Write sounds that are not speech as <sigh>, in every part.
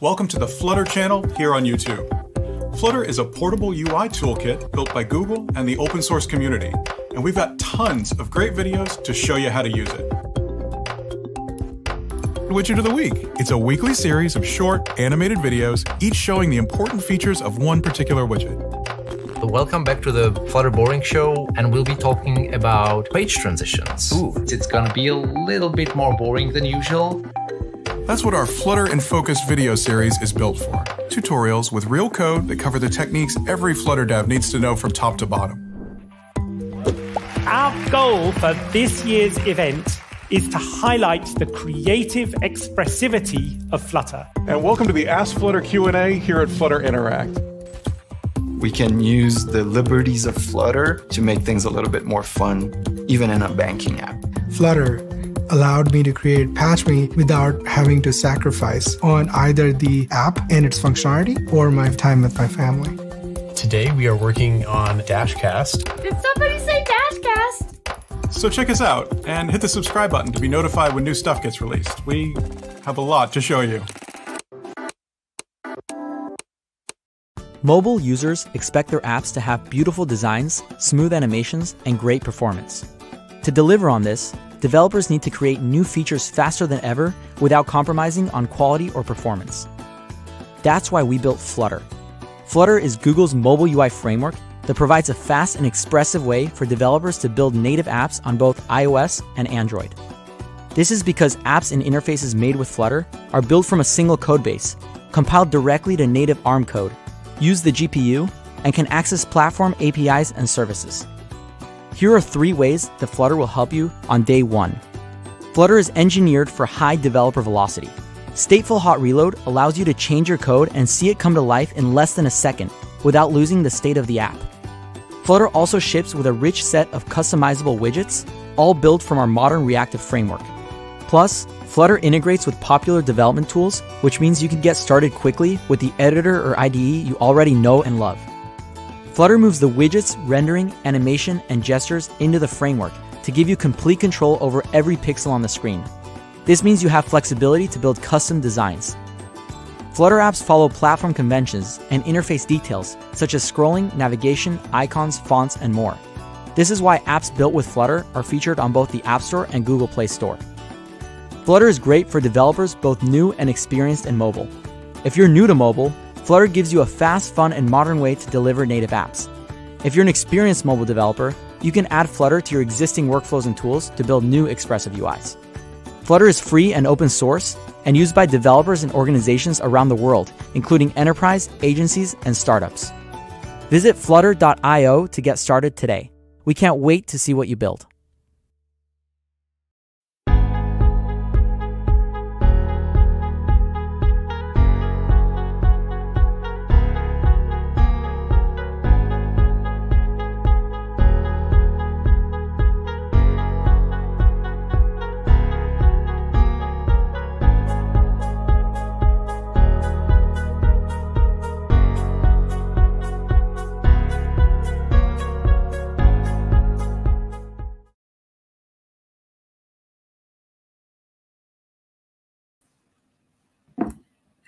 Welcome to the Flutter channel here on YouTube. Flutter is a portable UI toolkit built by Google and the open source community, and we've got tons of great videos to show you how to use it. Widget of the Week. It's a weekly series of short, animated videos, each showing the important features of one particular widget. Welcome back to the Flutter Boring Show, and we'll be talking about page transitions. Ooh, it's gonna be a little bit more boring than usual. That's what our Flutter and Focus video series is built for tutorials with real code that cover the techniques every Flutter dev needs to know from top to bottom. Our goal for this year's event is to highlight the creative expressivity of Flutter. And welcome to the Ask Flutter Q&A here at Flutter Interact. We can use the liberties of Flutter to make things a little bit more fun, even in a banking app. Flutter allowed me to create PatchMe without having to sacrifice on either the app and its functionality or my time with my family. Today we are working on Dashcast. Did somebody say Dashcast? So check us out and hit the subscribe button to be notified when new stuff gets released. We have a lot to show you. Mobile users expect their apps to have beautiful designs, smooth animations, and great performance. To deliver on this, developers need to create new features faster than ever without compromising on quality or performance. That's why we built Flutter. Flutter is Google's mobile UI framework that provides a fast and expressive way for developers to build native apps on both iOS and Android. This is because apps and interfaces made with Flutter are built from a single codebase, compiled directly to native ARM code, use the GPU, and can access platform APIs and services. Here are three ways that Flutter will help you on day one. Flutter is engineered for high developer velocity. Stateful Hot Reload allows you to change your code and see it come to life in less than a second without losing the state of the app. Flutter also ships with a rich set of customizable widgets, all built from our modern reactive framework. Plus, Flutter integrates with popular development tools, which means you can get started quickly with the editor or IDE you already know and love. Flutter moves the widgets, rendering, animation, and gestures into the framework to give you complete control over every pixel on the screen. This means you have flexibility to build custom designs. Flutter apps follow platform conventions and interface details such as scrolling, navigation, icons, fonts, and more. This is why apps built with Flutter are featured on both the App Store and Google Play Store. Flutter is great for developers both new and experienced in mobile. If you're new to mobile, Flutter gives you a fast, fun, and modern way to deliver native apps. If you're an experienced mobile developer, you can add Flutter to your existing workflows and tools to build new expressive UIs. Flutter is free and open source and used by developers and organizations around the world, including enterprise, agencies, and startups. Visit flutter.io to get started today. We can't wait to see what you build.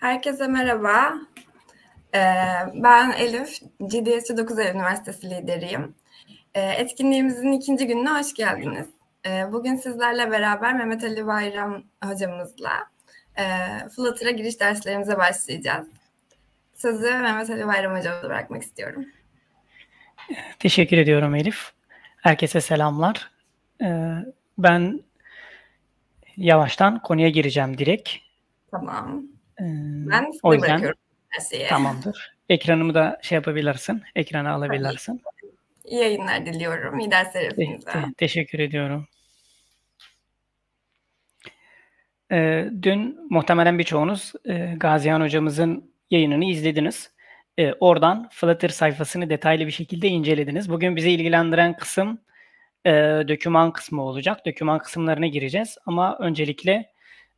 Herkese merhaba. Ee, ben Elif, GDSC 9 Eylül Üniversitesi lideriyim. Ee, etkinliğimizin ikinci gününe hoş geldiniz. Ee, bugün sizlerle beraber Mehmet Ali Bayram hocamızla e, Flutter'a giriş derslerimize başlayacağız. Sözü Mehmet Ali Bayram hocamıza bırakmak istiyorum. Teşekkür ediyorum Elif. Herkese selamlar. Ben yavaştan konuya gireceğim direkt. Tamam ben o yüzden bırakıyorum. Tamamdır. Ekranımı da şey yapabilirsin. ekranı alabilirsin. İyi yayınlar diliyorum. İyi dersler hepinize. Te- teşekkür ediyorum. Ee, dün muhtemelen birçoğunuz e, Gazihan hocamızın yayınını izlediniz. E, oradan Flutter sayfasını detaylı bir şekilde incelediniz. Bugün bizi ilgilendiren kısım e, döküman kısmı olacak. Döküman kısımlarına gireceğiz ama öncelikle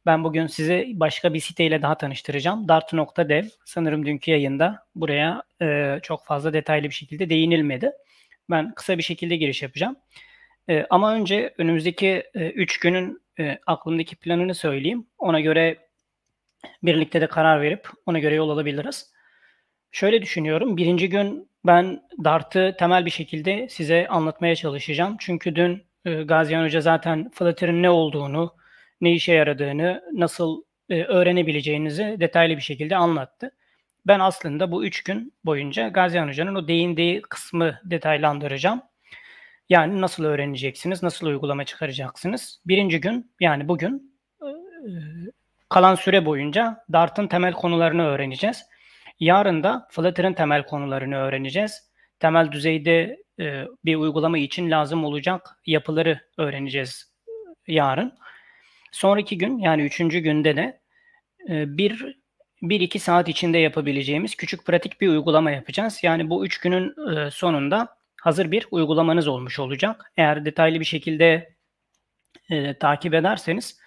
ben bugün sizi başka bir siteyle daha tanıştıracağım. Dart.dev sanırım dünkü yayında buraya e, çok fazla detaylı bir şekilde değinilmedi. Ben kısa bir şekilde giriş yapacağım. E, ama önce önümüzdeki 3 e, üç günün e, aklımdaki planını söyleyeyim. Ona göre birlikte de karar verip ona göre yol alabiliriz. Şöyle düşünüyorum. Birinci gün ben Dart'ı temel bir şekilde size anlatmaya çalışacağım. Çünkü dün e, Gazihan Hoca zaten Flutter'ın ne olduğunu, ne işe yaradığını, nasıl e, öğrenebileceğinizi detaylı bir şekilde anlattı. Ben aslında bu üç gün boyunca Gazihan Hoca'nın o değindiği kısmı detaylandıracağım. Yani nasıl öğreneceksiniz, nasıl uygulama çıkaracaksınız. Birinci gün yani bugün e, kalan süre boyunca Dart'ın temel konularını öğreneceğiz. Yarın da Flutter'ın temel konularını öğreneceğiz. Temel düzeyde e, bir uygulama için lazım olacak yapıları öğreneceğiz e, yarın. Sonraki gün yani üçüncü günde de e, bir 1-2 saat içinde yapabileceğimiz küçük pratik bir uygulama yapacağız. Yani bu üç günün e, sonunda hazır bir uygulamanız olmuş olacak. Eğer detaylı bir şekilde e, takip ederseniz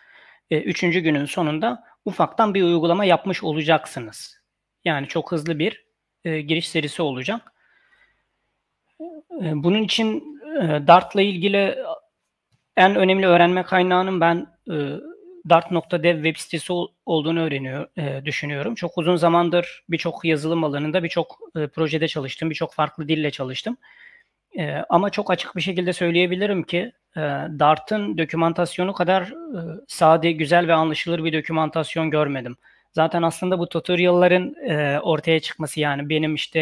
3. E, günün sonunda ufaktan bir uygulama yapmış olacaksınız. Yani çok hızlı bir e, giriş serisi olacak. E, bunun için e, Dart'la ilgili en önemli öğrenme kaynağının ben e, Dart.dev web sitesi olduğunu öğreniyor, e, düşünüyorum. Çok uzun zamandır birçok yazılım alanında, birçok e, projede çalıştım, birçok farklı dille çalıştım. E, ama çok açık bir şekilde söyleyebilirim ki e, Dart'ın dokümantasyonu kadar e, sade, güzel ve anlaşılır bir dokümantasyon görmedim. Zaten aslında bu tutorial'ların e, ortaya çıkması yani benim işte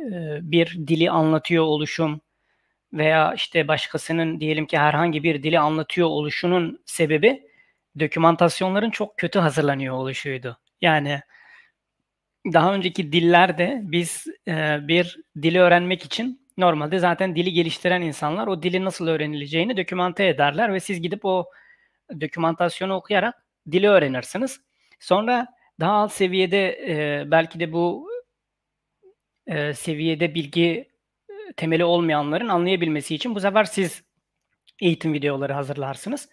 e, bir dili anlatıyor oluşum, veya işte başkasının diyelim ki herhangi bir dili anlatıyor oluşunun sebebi dokümantasyonların çok kötü hazırlanıyor oluşuydu. Yani daha önceki dillerde biz e, bir dili öğrenmek için normalde zaten dili geliştiren insanlar o dili nasıl öğrenileceğini dokümante ederler ve siz gidip o dokümantasyonu okuyarak dili öğrenirsiniz. Sonra daha alt seviyede e, belki de bu e, seviyede bilgi temeli olmayanların anlayabilmesi için bu sefer siz eğitim videoları hazırlarsınız.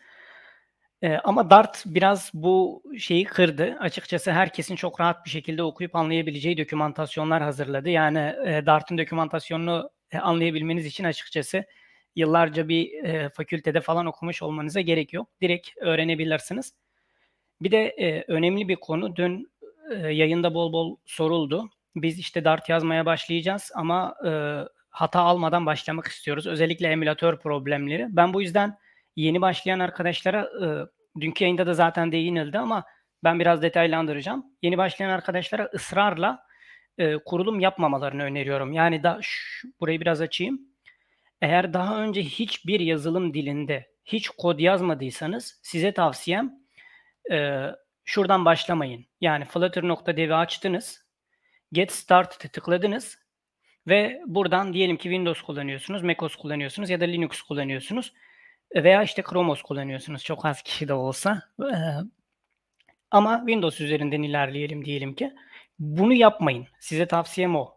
Ee, ama Dart biraz bu şeyi kırdı. Açıkçası herkesin çok rahat bir şekilde okuyup anlayabileceği dokümantasyonlar hazırladı. Yani e, Dart'ın dokümantasyonunu e, anlayabilmeniz için açıkçası yıllarca bir e, fakültede falan okumuş olmanıza gerek yok. Direkt öğrenebilirsiniz. Bir de önemli bir konu dün yayında bol bol soruldu. Biz işte Dart yazmaya başlayacağız ama hata almadan başlamak istiyoruz. Özellikle emülatör problemleri. Ben bu yüzden yeni başlayan arkadaşlara e, dünkü yayında da zaten değinildi ama ben biraz detaylandıracağım. Yeni başlayan arkadaşlara ısrarla e, kurulum yapmamalarını öneriyorum. Yani da şş, burayı biraz açayım. Eğer daha önce hiçbir yazılım dilinde hiç kod yazmadıysanız size tavsiyem e, şuradan başlamayın. Yani flutter.dev'i açtınız. Get started tıkladınız. Ve buradan diyelim ki Windows kullanıyorsunuz, macOS kullanıyorsunuz ya da Linux kullanıyorsunuz veya işte Chrome kullanıyorsunuz çok az kişi de olsa. Ee, ama Windows üzerinden ilerleyelim diyelim ki. Bunu yapmayın. Size tavsiyem o.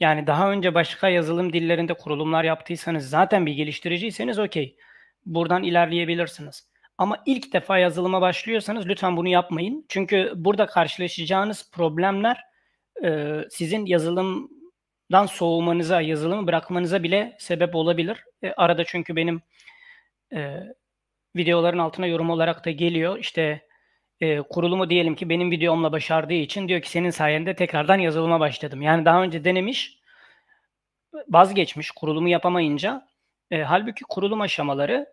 Yani daha önce başka yazılım dillerinde kurulumlar yaptıysanız zaten bir geliştiriciyseniz okey. Buradan ilerleyebilirsiniz. Ama ilk defa yazılıma başlıyorsanız lütfen bunu yapmayın. Çünkü burada karşılaşacağınız problemler e, sizin yazılım dan soğumanıza, yazılımı bırakmanıza bile sebep olabilir. E, arada çünkü benim e, videoların altına yorum olarak da geliyor. İşte e, kurulumu diyelim ki benim videomla başardığı için diyor ki senin sayende tekrardan yazılıma başladım. Yani daha önce denemiş, vazgeçmiş kurulumu yapamayınca. E, halbuki kurulum aşamaları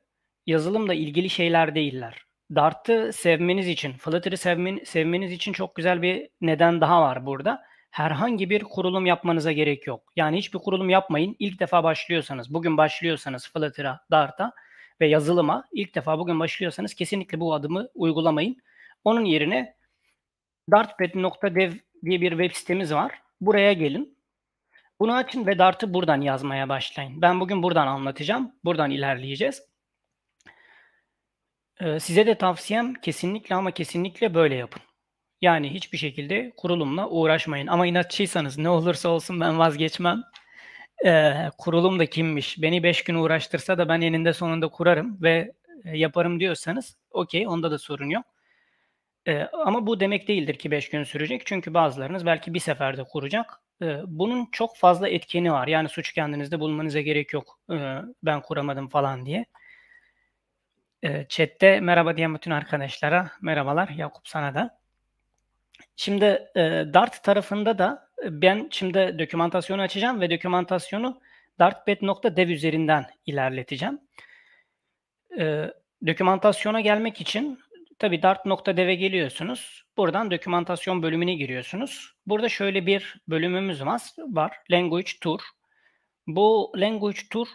yazılımla ilgili şeyler değiller. Dart'ı sevmeniz için, Flutter'ı sevmen, sevmeniz için çok güzel bir neden daha var burada herhangi bir kurulum yapmanıza gerek yok. Yani hiçbir kurulum yapmayın. İlk defa başlıyorsanız, bugün başlıyorsanız Flutter'a, Dart'a ve yazılıma ilk defa bugün başlıyorsanız kesinlikle bu adımı uygulamayın. Onun yerine dartpad.dev diye bir web sitemiz var. Buraya gelin. Bunu açın ve Dart'ı buradan yazmaya başlayın. Ben bugün buradan anlatacağım. Buradan ilerleyeceğiz. Ee, size de tavsiyem kesinlikle ama kesinlikle böyle yapın. Yani hiçbir şekilde kurulumla uğraşmayın. Ama inatçıysanız ne olursa olsun ben vazgeçmem. Ee, kurulum da kimmiş? Beni beş gün uğraştırsa da ben eninde sonunda kurarım ve e, yaparım diyorsanız okey onda da sorun yok. Ee, ama bu demek değildir ki 5 gün sürecek. Çünkü bazılarınız belki bir seferde kuracak. Ee, bunun çok fazla etkeni var. Yani suç kendinizde bulmanıza gerek yok. Ee, ben kuramadım falan diye. Ee, chatte merhaba diyen bütün arkadaşlara merhabalar. Yakup sana da. Şimdi e, Dart tarafında da e, ben şimdi dokümantasyonu açacağım ve dokümantasyonu dartpad.dev üzerinden ilerleteceğim. E, dokümantasyona gelmek için tabii dart.dev'e geliyorsunuz. Buradan dokümantasyon bölümüne giriyorsunuz. Burada şöyle bir bölümümüz var. var. Language Tour. Bu Language Tour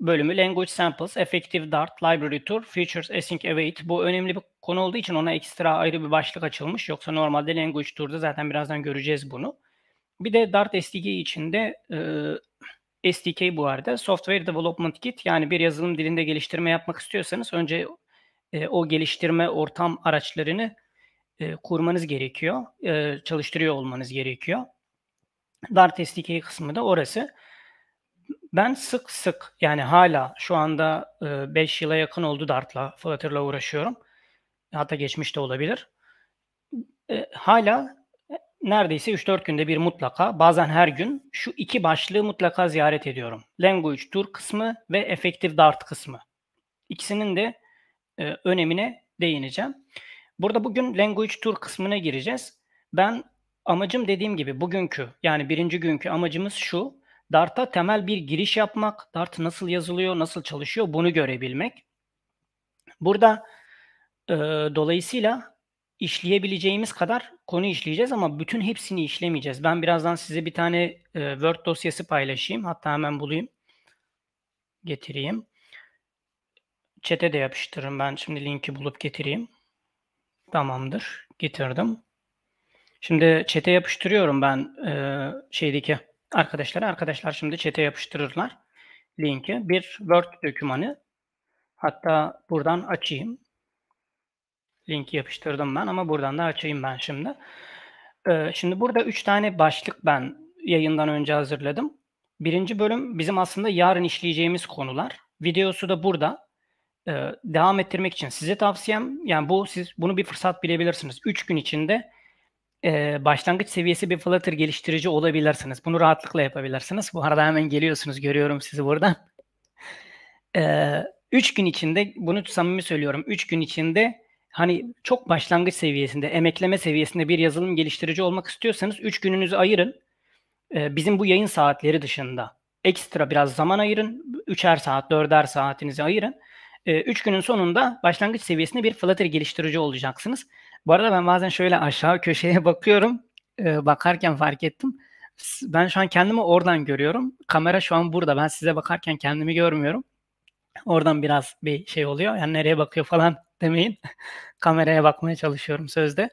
bölümü Language Samples, Effective Dart, Library Tour, Features Async Await. Bu önemli bir konu olduğu için ona ekstra ayrı bir başlık açılmış. Yoksa normalde Language Tour'da zaten birazdan göreceğiz bunu. Bir de Dart SDK içinde e, SDK bu arada Software Development Kit yani bir yazılım dilinde geliştirme yapmak istiyorsanız önce e, o geliştirme ortam araçlarını e, kurmanız gerekiyor. E, çalıştırıyor olmanız gerekiyor. Dart SDK kısmı da orası ben sık sık yani hala şu anda 5 e, yıla yakın oldu Dart'la, Flutter'la uğraşıyorum. Hatta geçmiş de olabilir. E, hala neredeyse 3-4 günde bir mutlaka bazen her gün şu iki başlığı mutlaka ziyaret ediyorum. Language Tour kısmı ve Effective Dart kısmı. İkisinin de e, önemine değineceğim. Burada bugün Language Tour kısmına gireceğiz. Ben amacım dediğim gibi bugünkü yani birinci günkü amacımız şu. Dart'a temel bir giriş yapmak, Dart nasıl yazılıyor, nasıl çalışıyor bunu görebilmek. Burada e, dolayısıyla işleyebileceğimiz kadar konu işleyeceğiz ama bütün hepsini işlemeyeceğiz. Ben birazdan size bir tane e, Word dosyası paylaşayım. Hatta hemen bulayım. Getireyim. Çete de yapıştırırım. Ben şimdi linki bulup getireyim. Tamamdır. Getirdim. Şimdi çete yapıştırıyorum ben e, şeydeki arkadaşlara. Arkadaşlar şimdi çete yapıştırırlar linki. Bir Word dokümanı. Hatta buradan açayım. Linki yapıştırdım ben ama buradan da açayım ben şimdi. Ee, şimdi burada üç tane başlık ben yayından önce hazırladım. Birinci bölüm bizim aslında yarın işleyeceğimiz konular. Videosu da burada. Ee, devam ettirmek için size tavsiyem yani bu siz bunu bir fırsat bilebilirsiniz. Üç gün içinde e, başlangıç seviyesi bir Flutter geliştirici olabilirsiniz. Bunu rahatlıkla yapabilirsiniz. Bu arada hemen geliyorsunuz. Görüyorum sizi buradan. <laughs> E, 3 gün içinde bunu samimi söylüyorum. Üç gün içinde hani çok başlangıç seviyesinde, emekleme seviyesinde bir yazılım geliştirici olmak istiyorsanız üç gününüzü ayırın. E, bizim bu yayın saatleri dışında ekstra biraz zaman ayırın. üçer saat, dörder saatinizi ayırın. 3 e, günün sonunda başlangıç seviyesinde bir Flutter geliştirici olacaksınız. Bu arada ben bazen şöyle aşağı köşeye <laughs> bakıyorum. E, bakarken fark ettim. Ben şu an kendimi oradan görüyorum. Kamera şu an burada. Ben size bakarken kendimi görmüyorum. Oradan biraz bir şey oluyor. Yani nereye bakıyor falan <laughs> demeyin. Kameraya bakmaya çalışıyorum sözde.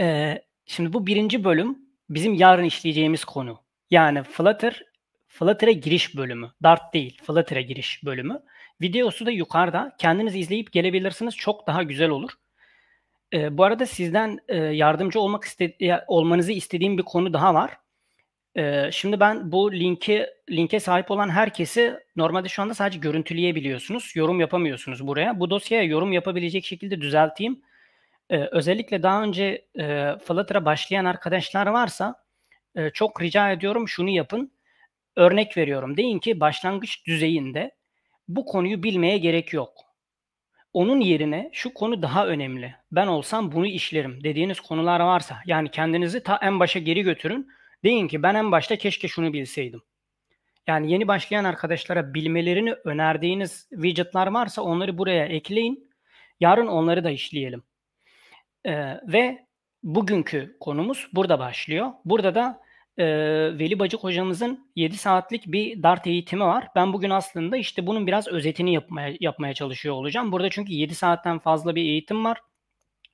E, şimdi bu birinci bölüm bizim yarın işleyeceğimiz konu. Yani Flutter, Flutter'e giriş bölümü. Dart değil, Flutter'e giriş bölümü. Videosu da yukarıda. Kendiniz izleyip gelebilirsiniz. Çok daha güzel olur. E, bu arada sizden e, yardımcı olmak iste- olmanızı istediğim bir konu daha var. E, şimdi ben bu linki linke sahip olan herkesi normalde şu anda sadece görüntüleyebiliyorsunuz. Yorum yapamıyorsunuz buraya. Bu dosyaya yorum yapabilecek şekilde düzelteyim. E, özellikle daha önce e, Flutter'a başlayan arkadaşlar varsa e, çok rica ediyorum şunu yapın. Örnek veriyorum. Deyin ki başlangıç düzeyinde bu konuyu bilmeye gerek yok onun yerine şu konu daha önemli. Ben olsam bunu işlerim dediğiniz konular varsa yani kendinizi ta en başa geri götürün. Deyin ki ben en başta keşke şunu bilseydim. Yani yeni başlayan arkadaşlara bilmelerini önerdiğiniz widgetlar varsa onları buraya ekleyin. Yarın onları da işleyelim. Ee, ve bugünkü konumuz burada başlıyor. Burada da e, Veli Bacık hocamızın 7 saatlik bir dart eğitimi var. Ben bugün aslında işte bunun biraz özetini yapmaya, yapmaya çalışıyor olacağım. Burada çünkü 7 saatten fazla bir eğitim var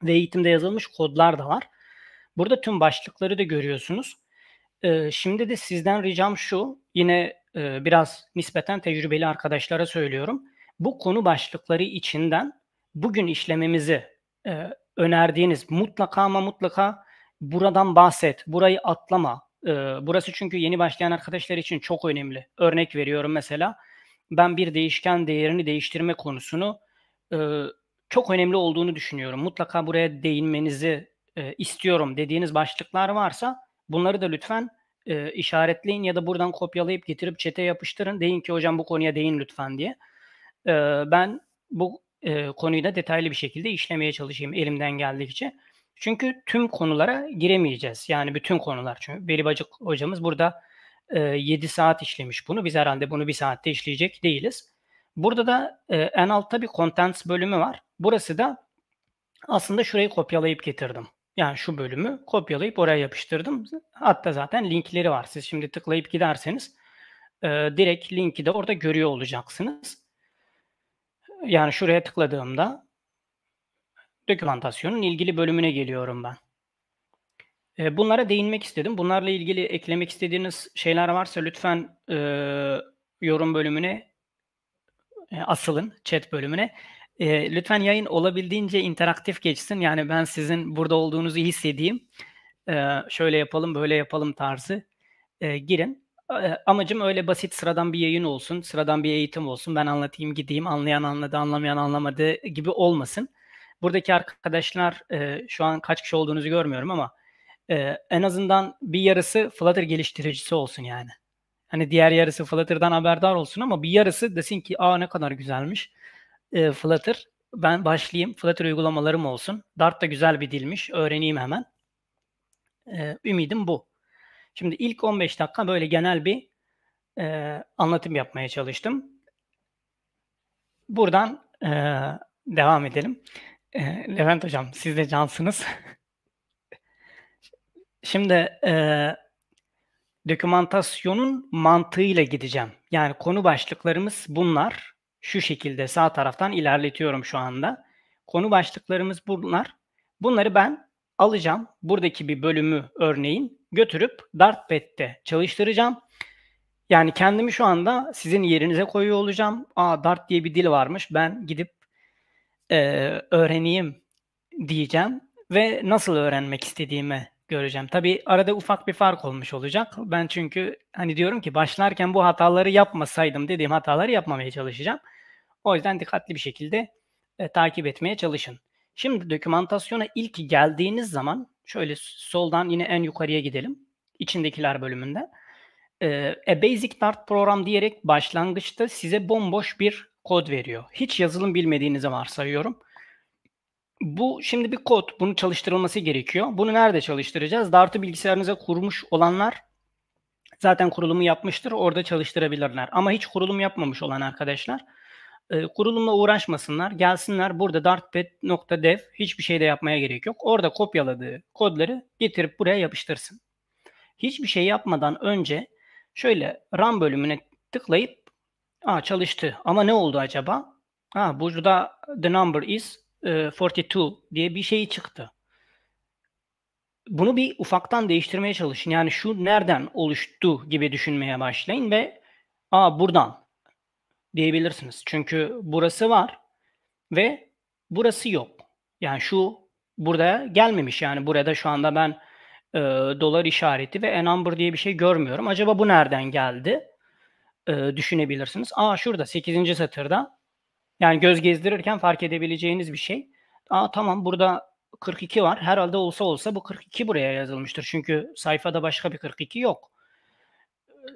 ve eğitimde yazılmış kodlar da var. Burada tüm başlıkları da görüyorsunuz. E, şimdi de sizden ricam şu, yine e, biraz nispeten tecrübeli arkadaşlara söylüyorum. Bu konu başlıkları içinden bugün işlememizi e, önerdiğiniz mutlaka ama mutlaka buradan bahset, burayı atlama, e, burası çünkü yeni başlayan arkadaşlar için çok önemli. Örnek veriyorum mesela. Ben bir değişken değerini değiştirme konusunu e, çok önemli olduğunu düşünüyorum. Mutlaka buraya değinmenizi e, istiyorum dediğiniz başlıklar varsa bunları da lütfen e, işaretleyin ya da buradan kopyalayıp getirip çete yapıştırın. Deyin ki hocam bu konuya değin lütfen diye. E, ben bu e, konuyu da detaylı bir şekilde işlemeye çalışayım elimden geldikçe. Çünkü tüm konulara giremeyeceğiz. Yani bütün konular. Çünkü Veli Bacık hocamız burada e, 7 saat işlemiş bunu. Biz herhalde bunu bir saatte işleyecek değiliz. Burada da e, en altta bir contents bölümü var. Burası da aslında şurayı kopyalayıp getirdim. Yani şu bölümü kopyalayıp oraya yapıştırdım. Hatta zaten linkleri var. Siz şimdi tıklayıp giderseniz e, direkt linki de orada görüyor olacaksınız. Yani şuraya tıkladığımda dokümantasyonun ilgili bölümüne geliyorum ben. E, bunlara değinmek istedim. Bunlarla ilgili eklemek istediğiniz şeyler varsa lütfen e, yorum bölümüne e, asılın, chat bölümüne. E, lütfen yayın olabildiğince interaktif geçsin. Yani ben sizin burada olduğunuzu hissedeyim. E, şöyle yapalım, böyle yapalım tarzı e, girin. E, amacım öyle basit sıradan bir yayın olsun, sıradan bir eğitim olsun. Ben anlatayım, gideyim, anlayan anladı, anlamayan anlamadı gibi olmasın buradaki arkadaşlar e, şu an kaç kişi olduğunuzu görmüyorum ama e, en azından bir yarısı Flutter geliştiricisi olsun yani. Hani diğer yarısı Flutter'dan haberdar olsun ama bir yarısı desin ki aa ne kadar güzelmiş e, Flutter ben başlayayım Flutter uygulamalarım olsun. Dart da güzel bir dilmiş öğreneyim hemen. E, ümidim bu. Şimdi ilk 15 dakika böyle genel bir e, anlatım yapmaya çalıştım. Buradan e, devam edelim. Levent Hocam siz de cansınız. <laughs> Şimdi e, dokümantasyonun mantığıyla gideceğim. Yani konu başlıklarımız bunlar. Şu şekilde sağ taraftan ilerletiyorum şu anda. Konu başlıklarımız bunlar. Bunları ben alacağım. Buradaki bir bölümü örneğin götürüp Dartpad'de çalıştıracağım. Yani kendimi şu anda sizin yerinize koyuyor olacağım. Aa Dart diye bir dil varmış. Ben gidip e, öğreneyim diyeceğim ve nasıl öğrenmek istediğimi göreceğim. Tabii arada ufak bir fark olmuş olacak. Ben çünkü hani diyorum ki başlarken bu hataları yapmasaydım dediğim hataları yapmamaya çalışacağım. O yüzden dikkatli bir şekilde e, takip etmeye çalışın. Şimdi dokümantasyona ilk geldiğiniz zaman şöyle soldan yine en yukarıya gidelim. İçindekiler bölümünde. E, A Basic Dart Program diyerek başlangıçta size bomboş bir kod veriyor. Hiç yazılım bilmediğinizi varsayıyorum. Bu şimdi bir kod. Bunu çalıştırılması gerekiyor. Bunu nerede çalıştıracağız? Dart'ı bilgisayarınıza kurmuş olanlar zaten kurulumu yapmıştır. Orada çalıştırabilirler. Ama hiç kurulum yapmamış olan arkadaşlar e, kurulumla uğraşmasınlar. Gelsinler burada dartpad.dev hiçbir şey de yapmaya gerek yok. Orada kopyaladığı kodları getirip buraya yapıştırsın. Hiçbir şey yapmadan önce şöyle RAM bölümüne tıklayıp Aa, çalıştı. Ama ne oldu acaba? Ha, burada the number is e, 42 diye bir şey çıktı. Bunu bir ufaktan değiştirmeye çalışın. Yani şu nereden oluştu gibi düşünmeye başlayın ve aa buradan diyebilirsiniz. Çünkü burası var ve burası yok. Yani şu burada gelmemiş. Yani burada şu anda ben e, dolar işareti ve e number diye bir şey görmüyorum. Acaba bu nereden geldi? e, düşünebilirsiniz. Aa şurada 8. satırda yani göz gezdirirken fark edebileceğiniz bir şey. Aa tamam burada 42 var. Herhalde olsa olsa bu 42 buraya yazılmıştır. Çünkü sayfada başka bir 42 yok. E,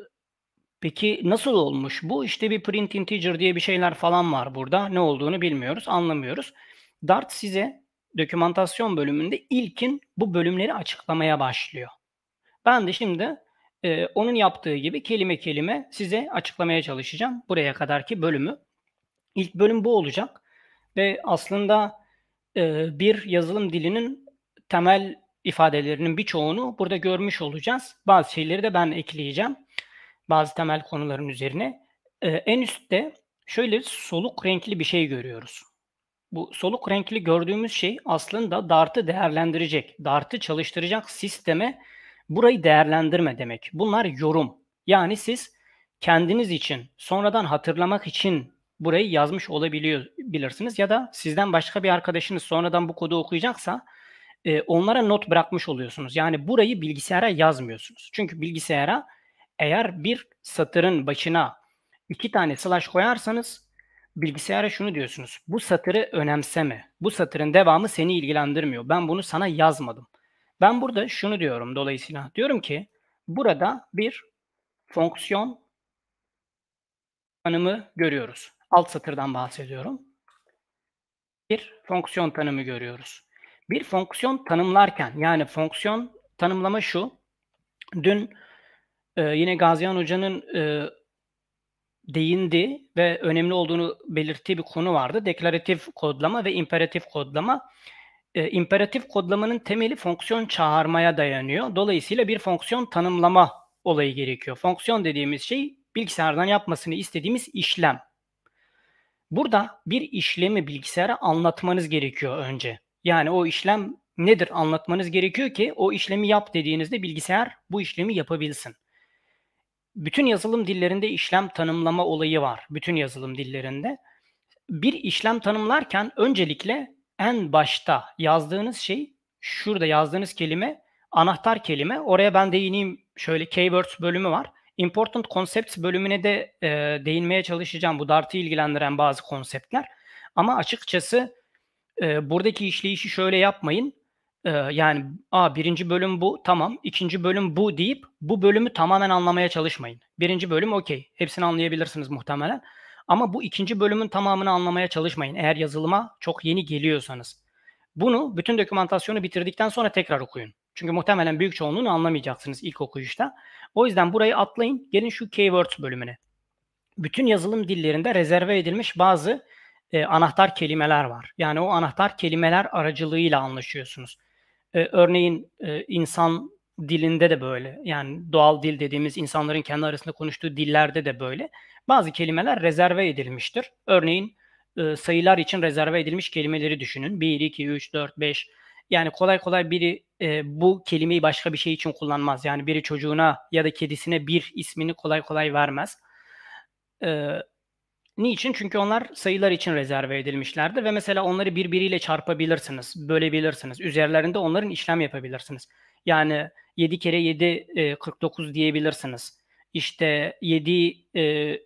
peki nasıl olmuş? Bu işte bir print integer diye bir şeyler falan var burada. Ne olduğunu bilmiyoruz, anlamıyoruz. Dart size dokümantasyon bölümünde ilkin bu bölümleri açıklamaya başlıyor. Ben de şimdi e, onun yaptığı gibi kelime kelime size açıklamaya çalışacağım buraya kadarki bölümü. İlk bölüm bu olacak ve aslında e, bir yazılım dilinin temel ifadelerinin birçoğunu burada görmüş olacağız. Bazı şeyleri de ben ekleyeceğim. Bazı temel konuların üzerine. E, en üstte şöyle soluk renkli bir şey görüyoruz. Bu soluk renkli gördüğümüz şey aslında Dart'ı değerlendirecek, Dart'ı çalıştıracak sisteme burayı değerlendirme demek. Bunlar yorum. Yani siz kendiniz için, sonradan hatırlamak için burayı yazmış olabiliyor bilirsiniz ya da sizden başka bir arkadaşınız sonradan bu kodu okuyacaksa e, onlara not bırakmış oluyorsunuz. Yani burayı bilgisayara yazmıyorsunuz. Çünkü bilgisayara eğer bir satırın başına iki tane slash koyarsanız bilgisayara şunu diyorsunuz. Bu satırı önemseme. Bu satırın devamı seni ilgilendirmiyor. Ben bunu sana yazmadım. Ben burada şunu diyorum dolayısıyla. Diyorum ki burada bir fonksiyon tanımı görüyoruz. Alt satırdan bahsediyorum. Bir fonksiyon tanımı görüyoruz. Bir fonksiyon tanımlarken yani fonksiyon tanımlama şu. Dün e, yine Gazihan Hoca'nın e, değindi ve önemli olduğunu belirttiği bir konu vardı. Deklaratif kodlama ve imperatif kodlama e, imperatif kodlamanın temeli fonksiyon çağırmaya dayanıyor. Dolayısıyla bir fonksiyon tanımlama olayı gerekiyor. Fonksiyon dediğimiz şey bilgisayardan yapmasını istediğimiz işlem. Burada bir işlemi bilgisayara anlatmanız gerekiyor önce. Yani o işlem nedir anlatmanız gerekiyor ki o işlemi yap dediğinizde bilgisayar bu işlemi yapabilsin. Bütün yazılım dillerinde işlem tanımlama olayı var. Bütün yazılım dillerinde. Bir işlem tanımlarken öncelikle en başta yazdığınız şey şurada yazdığınız kelime anahtar kelime. Oraya ben değineyim. Şöyle keywords bölümü var. Important Concepts bölümüne de e, değinmeye çalışacağım. Bu Dart'ı ilgilendiren bazı konseptler. Ama açıkçası e, buradaki işleyişi şöyle yapmayın. E, yani a birinci bölüm bu tamam ikinci bölüm bu deyip bu bölümü tamamen anlamaya çalışmayın. Birinci bölüm okey hepsini anlayabilirsiniz muhtemelen. Ama bu ikinci bölümün tamamını anlamaya çalışmayın eğer yazılıma çok yeni geliyorsanız. Bunu bütün dokümantasyonu bitirdikten sonra tekrar okuyun. Çünkü muhtemelen büyük çoğunluğunu anlamayacaksınız ilk okuyuşta. O yüzden burayı atlayın, gelin şu keywords bölümüne. Bütün yazılım dillerinde rezerve edilmiş bazı e, anahtar kelimeler var. Yani o anahtar kelimeler aracılığıyla anlaşıyorsunuz. E, örneğin e, insan dilinde de böyle. Yani doğal dil dediğimiz insanların kendi arasında konuştuğu dillerde de böyle. Bazı kelimeler rezerve edilmiştir. Örneğin e, sayılar için rezerve edilmiş kelimeleri düşünün. 1, 2, 3, 4, 5. Yani kolay kolay biri e, bu kelimeyi başka bir şey için kullanmaz. Yani biri çocuğuna ya da kedisine bir ismini kolay kolay vermez. E, niçin? Çünkü onlar sayılar için rezerve edilmişlerdi ve mesela onları birbiriyle çarpabilirsiniz, bölebilirsiniz. Üzerlerinde onların işlem yapabilirsiniz. Yani 7 kere 7 e, 49 diyebilirsiniz. İşte 7 e,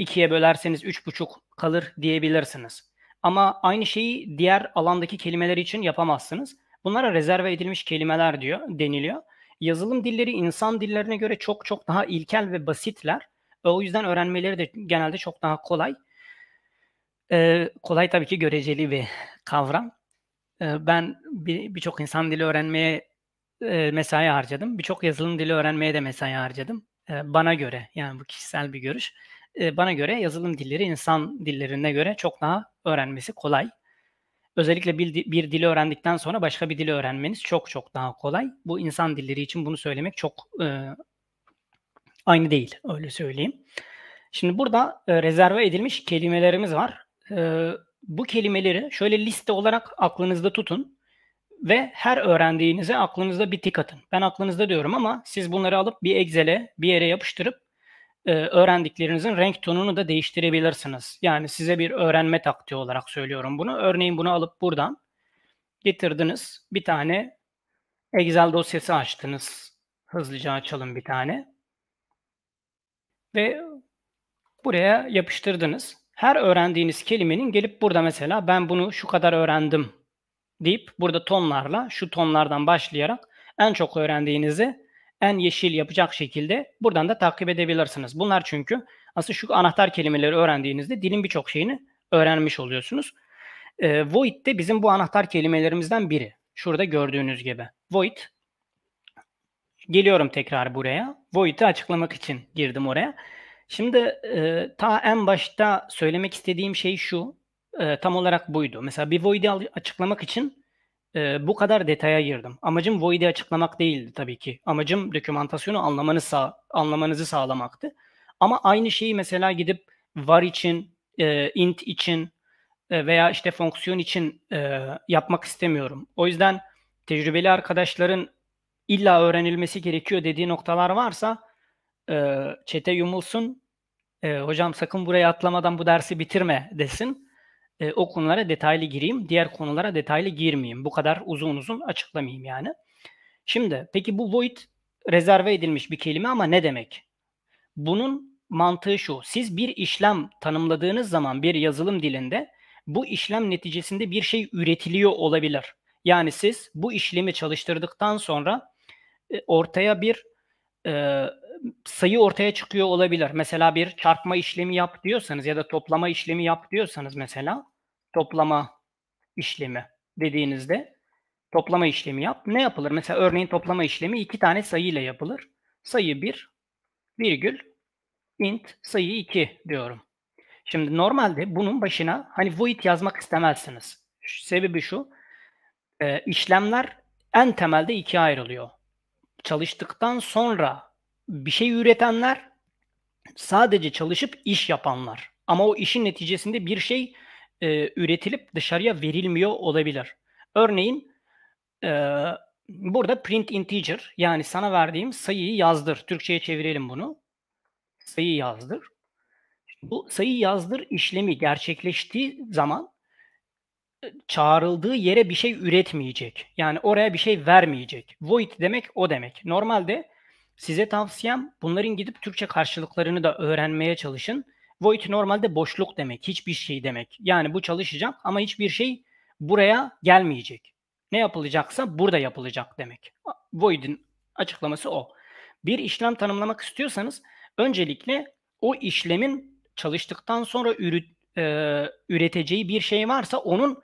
ikiye bölerseniz üç buçuk kalır diyebilirsiniz. Ama aynı şeyi diğer alandaki kelimeler için yapamazsınız. Bunlara rezerve edilmiş kelimeler diyor deniliyor. Yazılım dilleri insan dillerine göre çok çok daha ilkel ve basitler. O yüzden öğrenmeleri de genelde çok daha kolay. Ee, kolay tabii ki göreceli bir kavram. Ee, ben birçok bir insan dili öğrenmeye e, mesai harcadım. Birçok yazılım dili öğrenmeye de mesai harcadım. Ee, bana göre yani bu kişisel bir görüş bana göre yazılım dilleri insan dillerine göre çok daha öğrenmesi kolay. Özellikle bir, bir dili öğrendikten sonra başka bir dili öğrenmeniz çok çok daha kolay. Bu insan dilleri için bunu söylemek çok e, aynı değil öyle söyleyeyim. Şimdi burada e, rezerve edilmiş kelimelerimiz var. E, bu kelimeleri şöyle liste olarak aklınızda tutun ve her öğrendiğinize aklınızda bir tik atın. Ben aklınızda diyorum ama siz bunları alıp bir Excel'e bir yere yapıştırıp e, öğrendiklerinizin renk tonunu da değiştirebilirsiniz. Yani size bir öğrenme taktiği olarak söylüyorum bunu. Örneğin bunu alıp buradan getirdiniz. Bir tane Excel dosyası açtınız. Hızlıca açalım bir tane. Ve buraya yapıştırdınız. Her öğrendiğiniz kelimenin gelip burada mesela ben bunu şu kadar öğrendim deyip burada tonlarla şu tonlardan başlayarak en çok öğrendiğinizi en yeşil yapacak şekilde buradan da takip edebilirsiniz. Bunlar çünkü aslında şu anahtar kelimeleri öğrendiğinizde dilin birçok şeyini öğrenmiş oluyorsunuz. E, void de bizim bu anahtar kelimelerimizden biri. Şurada gördüğünüz gibi. Void geliyorum tekrar buraya. Void'i açıklamak için girdim oraya. Şimdi e, ta en başta söylemek istediğim şey şu. E, tam olarak buydu. Mesela bir void'i açıklamak için e, bu kadar detaya girdim. Amacım Void'i açıklamak değildi tabii ki. Amacım dokümantasyonu anlamanız sağ, anlamanızı sağlamaktı. Ama aynı şeyi mesela gidip var için, e, int için e, veya işte fonksiyon için e, yapmak istemiyorum. O yüzden tecrübeli arkadaşların illa öğrenilmesi gerekiyor dediği noktalar varsa e, çete yumulsun. E, hocam sakın buraya atlamadan bu dersi bitirme desin e, o konulara detaylı gireyim. Diğer konulara detaylı girmeyeyim. Bu kadar uzun uzun açıklamayayım yani. Şimdi peki bu void rezerve edilmiş bir kelime ama ne demek? Bunun mantığı şu. Siz bir işlem tanımladığınız zaman bir yazılım dilinde bu işlem neticesinde bir şey üretiliyor olabilir. Yani siz bu işlemi çalıştırdıktan sonra e, ortaya bir e, sayı ortaya çıkıyor olabilir. Mesela bir çarpma işlemi yap diyorsanız ya da toplama işlemi yap diyorsanız mesela toplama işlemi dediğinizde toplama işlemi yap. Ne yapılır? Mesela örneğin toplama işlemi iki tane sayı ile yapılır. Sayı 1 virgül int sayı 2 diyorum. Şimdi normalde bunun başına hani void yazmak istemezsiniz. Sebebi şu. işlemler en temelde ikiye ayrılıyor çalıştıktan sonra bir şey üretenler sadece çalışıp iş yapanlar. Ama o işin neticesinde bir şey e, üretilip dışarıya verilmiyor olabilir. Örneğin e, burada print integer yani sana verdiğim sayıyı yazdır. Türkçe'ye çevirelim bunu. Sayı yazdır. Bu sayı yazdır işlemi gerçekleştiği zaman çağrıldığı yere bir şey üretmeyecek. Yani oraya bir şey vermeyecek. Void demek o demek. Normalde size tavsiyem bunların gidip Türkçe karşılıklarını da öğrenmeye çalışın. Void normalde boşluk demek, hiçbir şey demek. Yani bu çalışacak ama hiçbir şey buraya gelmeyecek. Ne yapılacaksa burada yapılacak demek. Void'in açıklaması o. Bir işlem tanımlamak istiyorsanız öncelikle o işlemin çalıştıktan sonra ürü, e, üreteceği bir şey varsa onun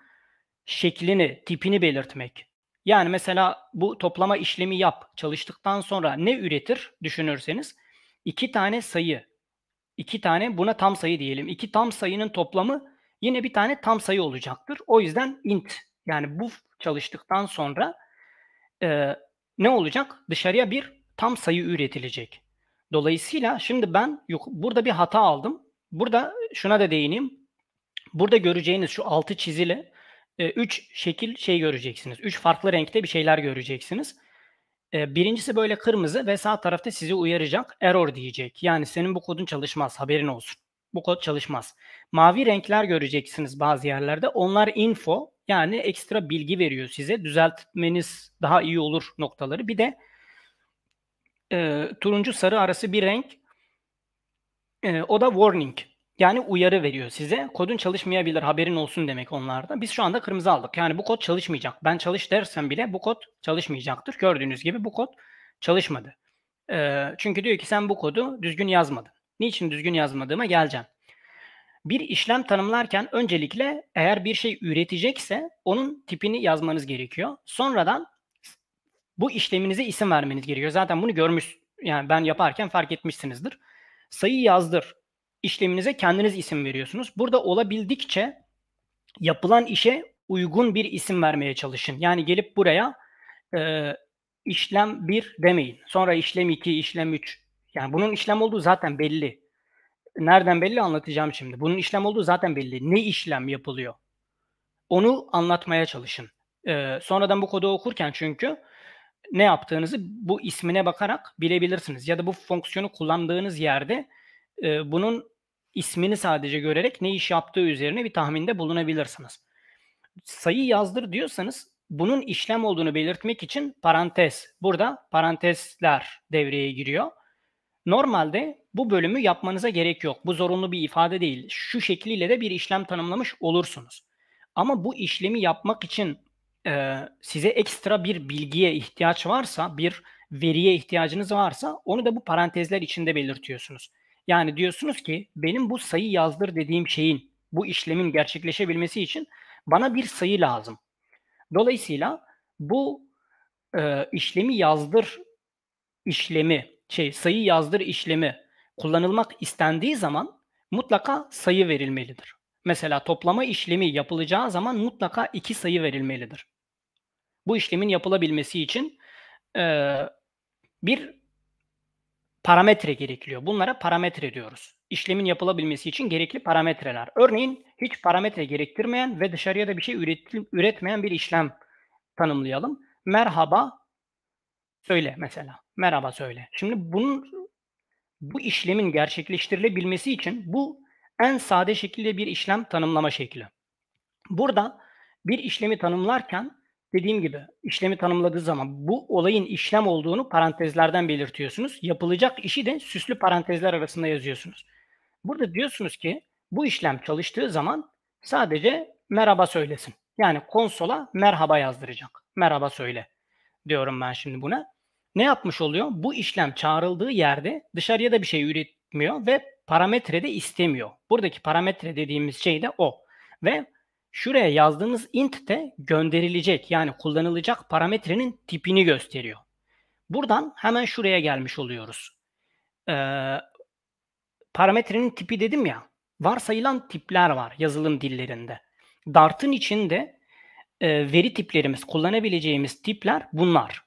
şeklini, tipini belirtmek. Yani mesela bu toplama işlemi yap çalıştıktan sonra ne üretir düşünürseniz iki tane sayı, iki tane buna tam sayı diyelim. İki tam sayının toplamı yine bir tane tam sayı olacaktır. O yüzden int yani bu çalıştıktan sonra e, ne olacak? Dışarıya bir tam sayı üretilecek. Dolayısıyla şimdi ben yok, burada bir hata aldım. Burada şuna da değineyim. Burada göreceğiniz şu altı çizili 3 şekil şey göreceksiniz. 3 farklı renkte bir şeyler göreceksiniz. birincisi böyle kırmızı ve sağ tarafta sizi uyaracak. Error diyecek. Yani senin bu kodun çalışmaz. Haberin olsun. Bu kod çalışmaz. Mavi renkler göreceksiniz bazı yerlerde. Onlar info yani ekstra bilgi veriyor size. Düzeltmeniz daha iyi olur noktaları. Bir de e, turuncu sarı arası bir renk. E, o da warning yani uyarı veriyor size. Kodun çalışmayabilir haberin olsun demek onlarda. Biz şu anda kırmızı aldık. Yani bu kod çalışmayacak. Ben çalış dersem bile bu kod çalışmayacaktır. Gördüğünüz gibi bu kod çalışmadı. Ee, çünkü diyor ki sen bu kodu düzgün yazmadın. Niçin düzgün yazmadığıma geleceğim. Bir işlem tanımlarken öncelikle eğer bir şey üretecekse onun tipini yazmanız gerekiyor. Sonradan bu işleminize isim vermeniz gerekiyor. Zaten bunu görmüş yani ben yaparken fark etmişsinizdir. Sayı yazdır işleminize kendiniz isim veriyorsunuz. Burada olabildikçe yapılan işe uygun bir isim vermeye çalışın. Yani gelip buraya e, işlem 1 demeyin. Sonra işlem 2, işlem 3. Yani bunun işlem olduğu zaten belli. Nereden belli anlatacağım şimdi. Bunun işlem olduğu zaten belli. Ne işlem yapılıyor? Onu anlatmaya çalışın. E, sonradan bu kodu okurken çünkü ne yaptığınızı bu ismine bakarak bilebilirsiniz. Ya da bu fonksiyonu kullandığınız yerde e, bunun ismini sadece görerek ne iş yaptığı üzerine bir tahminde bulunabilirsiniz. Sayı yazdır diyorsanız bunun işlem olduğunu belirtmek için parantez. Burada parantezler devreye giriyor. Normalde bu bölümü yapmanıza gerek yok. Bu zorunlu bir ifade değil. Şu şekliyle de bir işlem tanımlamış olursunuz. Ama bu işlemi yapmak için e, size ekstra bir bilgiye ihtiyaç varsa, bir veriye ihtiyacınız varsa onu da bu parantezler içinde belirtiyorsunuz. Yani diyorsunuz ki benim bu sayı yazdır dediğim şeyin, bu işlemin gerçekleşebilmesi için bana bir sayı lazım. Dolayısıyla bu e, işlemi yazdır işlemi, şey sayı yazdır işlemi kullanılmak istendiği zaman mutlaka sayı verilmelidir. Mesela toplama işlemi yapılacağı zaman mutlaka iki sayı verilmelidir. Bu işlemin yapılabilmesi için e, bir parametre gerekiyor. Bunlara parametre diyoruz. İşlemin yapılabilmesi için gerekli parametreler. Örneğin hiç parametre gerektirmeyen ve dışarıya da bir şey üretil, üretmeyen bir işlem tanımlayalım. Merhaba söyle mesela. Merhaba söyle. Şimdi bunun bu işlemin gerçekleştirilebilmesi için bu en sade şekilde bir işlem tanımlama şekli. Burada bir işlemi tanımlarken dediğim gibi işlemi tanımladığı zaman bu olayın işlem olduğunu parantezlerden belirtiyorsunuz. Yapılacak işi de süslü parantezler arasında yazıyorsunuz. Burada diyorsunuz ki bu işlem çalıştığı zaman sadece merhaba söylesin. Yani konsola merhaba yazdıracak. Merhaba söyle diyorum ben şimdi buna. Ne yapmış oluyor? Bu işlem çağrıldığı yerde dışarıya da bir şey üretmiyor ve parametre de istemiyor. Buradaki parametre dediğimiz şey de o. Ve şuraya yazdığımız int de gönderilecek yani kullanılacak parametrenin tipini gösteriyor. Buradan hemen şuraya gelmiş oluyoruz. Ee, parametrenin tipi dedim ya varsayılan tipler var yazılım dillerinde. Dart'ın içinde e, veri tiplerimiz, kullanabileceğimiz tipler bunlar.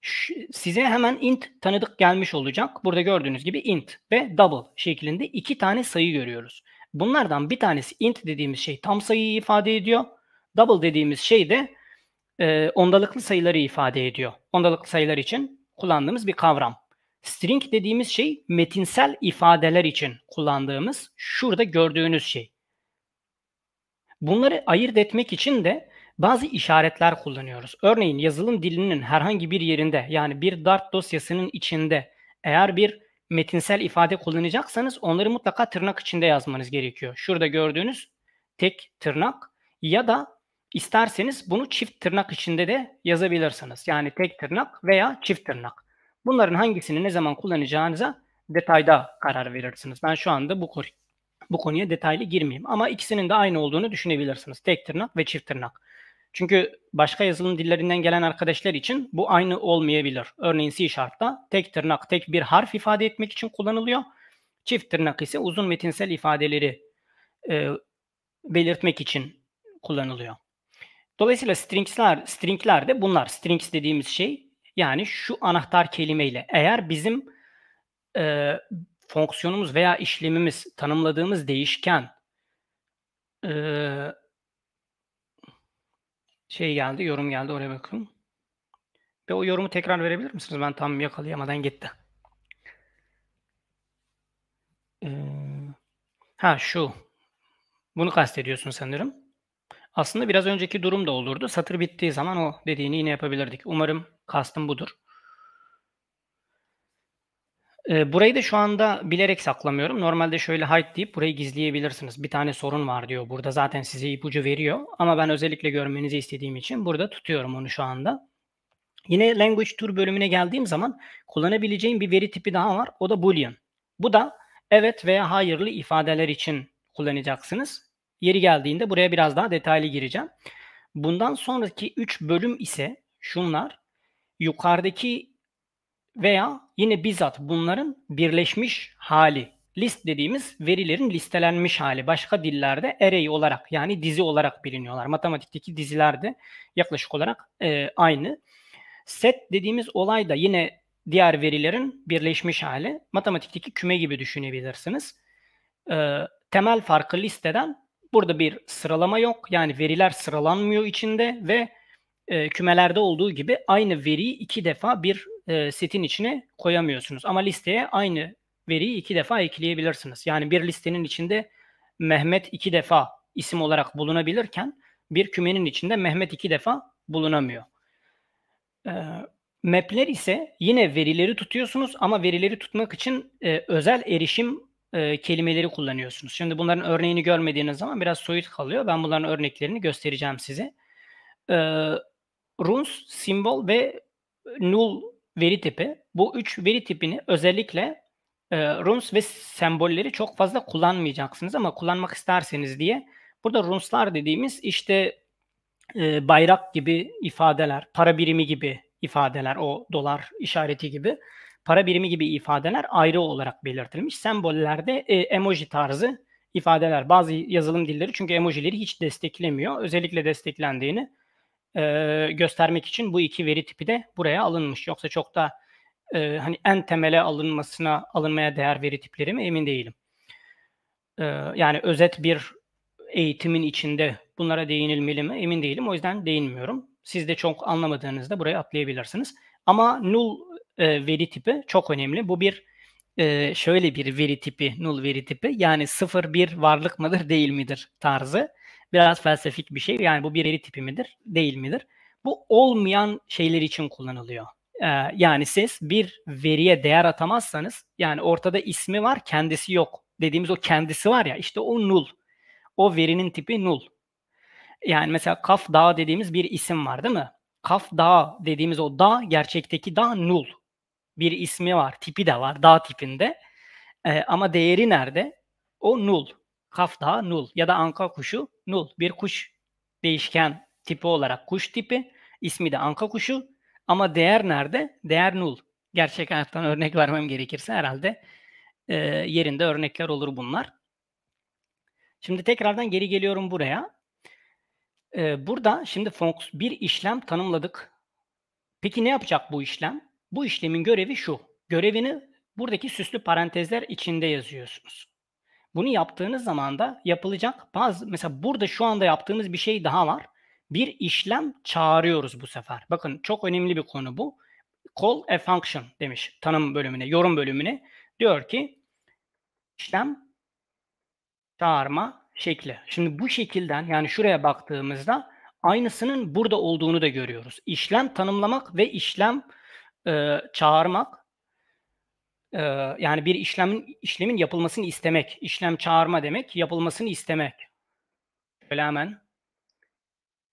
Şu, size hemen int tanıdık gelmiş olacak. Burada gördüğünüz gibi int ve double şeklinde iki tane sayı görüyoruz. Bunlardan bir tanesi int dediğimiz şey tam sayıyı ifade ediyor. Double dediğimiz şey de e, ondalıklı sayıları ifade ediyor. Ondalıklı sayılar için kullandığımız bir kavram. String dediğimiz şey metinsel ifadeler için kullandığımız şurada gördüğünüz şey. Bunları ayırt etmek için de bazı işaretler kullanıyoruz. Örneğin yazılım dilinin herhangi bir yerinde yani bir Dart dosyasının içinde eğer bir metinsel ifade kullanacaksanız onları mutlaka tırnak içinde yazmanız gerekiyor. Şurada gördüğünüz tek tırnak ya da isterseniz bunu çift tırnak içinde de yazabilirsiniz. Yani tek tırnak veya çift tırnak. Bunların hangisini ne zaman kullanacağınıza detayda karar verirsiniz. Ben şu anda bu bu konuya detaylı girmeyeyim ama ikisinin de aynı olduğunu düşünebilirsiniz. Tek tırnak ve çift tırnak. Çünkü başka yazılım dillerinden gelen arkadaşlar için bu aynı olmayabilir. Örneğin C Sharp'ta tek tırnak tek bir harf ifade etmek için kullanılıyor. Çift tırnak ise uzun metinsel ifadeleri e, belirtmek için kullanılıyor. Dolayısıyla stringsler, stringler de bunlar. Strings dediğimiz şey yani şu anahtar kelimeyle eğer bizim e, fonksiyonumuz veya işlemimiz tanımladığımız değişken e, şey geldi, yorum geldi oraya bakın. Ve o yorumu tekrar verebilir misiniz? Ben tam yakalayamadan gitti. Ee, ha şu. Bunu kastediyorsun sanırım. Aslında biraz önceki durum da olurdu. Satır bittiği zaman o dediğini yine yapabilirdik. Umarım kastım budur. Ee, burayı da şu anda bilerek saklamıyorum. Normalde şöyle hide deyip burayı gizleyebilirsiniz. Bir tane sorun var diyor. Burada zaten size ipucu veriyor. Ama ben özellikle görmenizi istediğim için burada tutuyorum onu şu anda. Yine language tour bölümüne geldiğim zaman kullanabileceğim bir veri tipi daha var. O da boolean. Bu da evet veya hayırlı ifadeler için kullanacaksınız. Yeri geldiğinde buraya biraz daha detaylı gireceğim. Bundan sonraki 3 bölüm ise şunlar. Yukarıdaki veya yine bizzat bunların birleşmiş hali. List dediğimiz verilerin listelenmiş hali. Başka dillerde array olarak yani dizi olarak biliniyorlar. Matematikteki dizilerde yaklaşık olarak e, aynı. Set dediğimiz olay da yine diğer verilerin birleşmiş hali. Matematikteki küme gibi düşünebilirsiniz. E, temel farkı listeden burada bir sıralama yok. Yani veriler sıralanmıyor içinde ve e, kümelerde olduğu gibi aynı veriyi iki defa bir e, setin içine koyamıyorsunuz. Ama listeye aynı veriyi iki defa ekleyebilirsiniz. Yani bir listenin içinde Mehmet iki defa isim olarak bulunabilirken bir kümenin içinde Mehmet iki defa bulunamıyor. E, map'ler ise yine verileri tutuyorsunuz ama verileri tutmak için e, özel erişim e, kelimeleri kullanıyorsunuz. Şimdi bunların örneğini görmediğiniz zaman biraz soyut kalıyor. Ben bunların örneklerini göstereceğim size. E, runes, simbol ve null veri tipi. Bu üç veri tipini özellikle e, runes ve sembolleri çok fazla kullanmayacaksınız ama kullanmak isterseniz diye. Burada runeslar dediğimiz işte e, bayrak gibi ifadeler, para birimi gibi ifadeler, o dolar işareti gibi para birimi gibi ifadeler ayrı olarak belirtilmiş. Sembollerde e, emoji tarzı ifadeler. Bazı yazılım dilleri çünkü emojileri hiç desteklemiyor. Özellikle desteklendiğini e, göstermek için bu iki veri tipi de buraya alınmış. Yoksa çok da e, hani en temele alınmasına alınmaya değer veri tipleri mi emin değilim. E, yani özet bir eğitimin içinde bunlara değinilmeli mi emin değilim. O yüzden değinmiyorum. Siz de çok anlamadığınızda buraya atlayabilirsiniz. Ama null e, veri tipi çok önemli. Bu bir e, şöyle bir veri tipi, null veri tipi yani sıfır bir varlık mıdır değil midir tarzı. Biraz felsefik bir şey. Yani bu bir veri tipi midir, değil midir? Bu olmayan şeyler için kullanılıyor. Ee, yani siz bir veriye değer atamazsanız yani ortada ismi var kendisi yok dediğimiz o kendisi var ya işte o null. O verinin tipi null. Yani mesela kaf dağ dediğimiz bir isim var değil mi? Kaf dağ dediğimiz o dağ gerçekteki dağ null. Bir ismi var, tipi de var dağ tipinde. Ee, ama değeri nerede? O null hafta nul ya da anka kuşu nul. Bir kuş değişken tipi olarak kuş tipi. ismi de anka kuşu. Ama değer nerede? Değer nul. Gerçek hayattan örnek vermem gerekirse herhalde e, yerinde örnekler olur bunlar. Şimdi tekrardan geri geliyorum buraya. E, burada şimdi fonks bir işlem tanımladık. Peki ne yapacak bu işlem? Bu işlemin görevi şu. Görevini buradaki süslü parantezler içinde yazıyorsunuz. Bunu yaptığınız zaman da yapılacak bazı mesela burada şu anda yaptığımız bir şey daha var. Bir işlem çağırıyoruz bu sefer. Bakın çok önemli bir konu bu. Call a function demiş tanım bölümüne, yorum bölümüne. Diyor ki işlem çağırma şekli. Şimdi bu şekilden yani şuraya baktığımızda aynısının burada olduğunu da görüyoruz. İşlem tanımlamak ve işlem e, çağırmak e, yani bir işlemin işlemin yapılmasını istemek, işlem çağırma demek, yapılmasını istemek. Şöyle hemen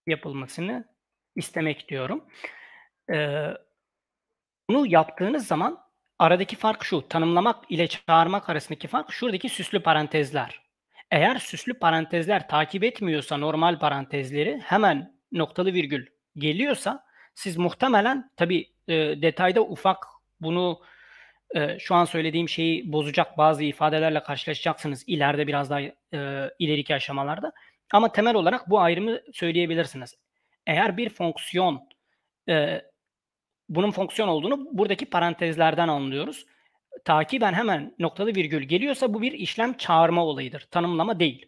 yapılmasını istemek diyorum. E, bunu yaptığınız zaman aradaki fark şu, tanımlamak ile çağırmak arasındaki fark şuradaki süslü parantezler. Eğer süslü parantezler takip etmiyorsa normal parantezleri hemen noktalı virgül geliyorsa siz muhtemelen tabi e, detayda ufak bunu e, şu an söylediğim şeyi bozacak bazı ifadelerle karşılaşacaksınız ileride biraz daha e, ileriki aşamalarda. Ama temel olarak bu ayrımı söyleyebilirsiniz. Eğer bir fonksiyon e, bunun fonksiyon olduğunu buradaki parantezlerden anlıyoruz. Takiben hemen noktalı virgül geliyorsa bu bir işlem çağırma olayıdır. Tanımlama değil.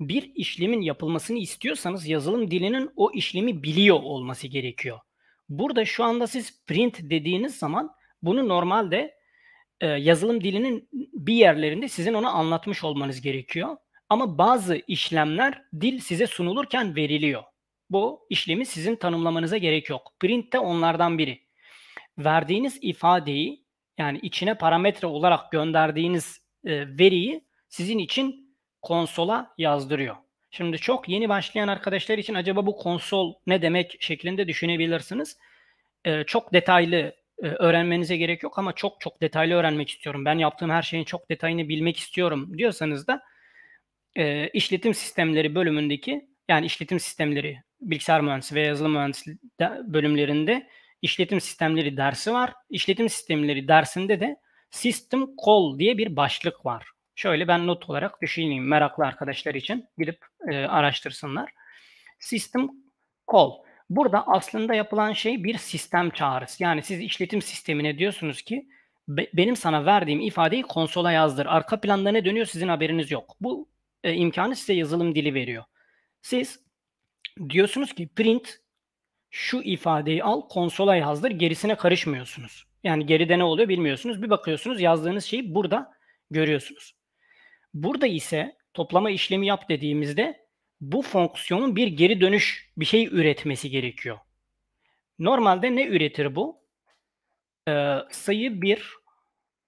Bir işlemin yapılmasını istiyorsanız yazılım dilinin o işlemi biliyor olması gerekiyor. Burada şu anda siz print dediğiniz zaman bunu normalde e, yazılım dilinin bir yerlerinde sizin ona anlatmış olmanız gerekiyor. Ama bazı işlemler dil size sunulurken veriliyor. Bu işlemi sizin tanımlamanıza gerek yok. Print de onlardan biri. Verdiğiniz ifadeyi yani içine parametre olarak gönderdiğiniz e, veriyi sizin için konsola yazdırıyor. Şimdi çok yeni başlayan arkadaşlar için acaba bu konsol ne demek şeklinde düşünebilirsiniz. E, çok detaylı e, öğrenmenize gerek yok ama çok çok detaylı öğrenmek istiyorum. Ben yaptığım her şeyin çok detayını bilmek istiyorum diyorsanız da e, işletim sistemleri bölümündeki yani işletim sistemleri bilgisayar mühendisi ve yazılım mühendisliği bölümlerinde işletim sistemleri dersi var. İşletim sistemleri dersinde de System Call diye bir başlık var. Şöyle ben not olarak düşüneyim meraklı arkadaşlar için gidip e, araştırsınlar. System Call. Burada aslında yapılan şey bir sistem çağrısı. Yani siz işletim sistemine diyorsunuz ki be, benim sana verdiğim ifadeyi konsola yazdır. Arka planda ne dönüyor sizin haberiniz yok. Bu e, imkanı size yazılım dili veriyor. Siz diyorsunuz ki print şu ifadeyi al konsola yazdır gerisine karışmıyorsunuz. Yani geride ne oluyor bilmiyorsunuz. Bir bakıyorsunuz yazdığınız şeyi burada görüyorsunuz. Burada ise toplama işlemi yap dediğimizde bu fonksiyonun bir geri dönüş bir şey üretmesi gerekiyor. Normalde ne üretir bu? Ee, sayı 1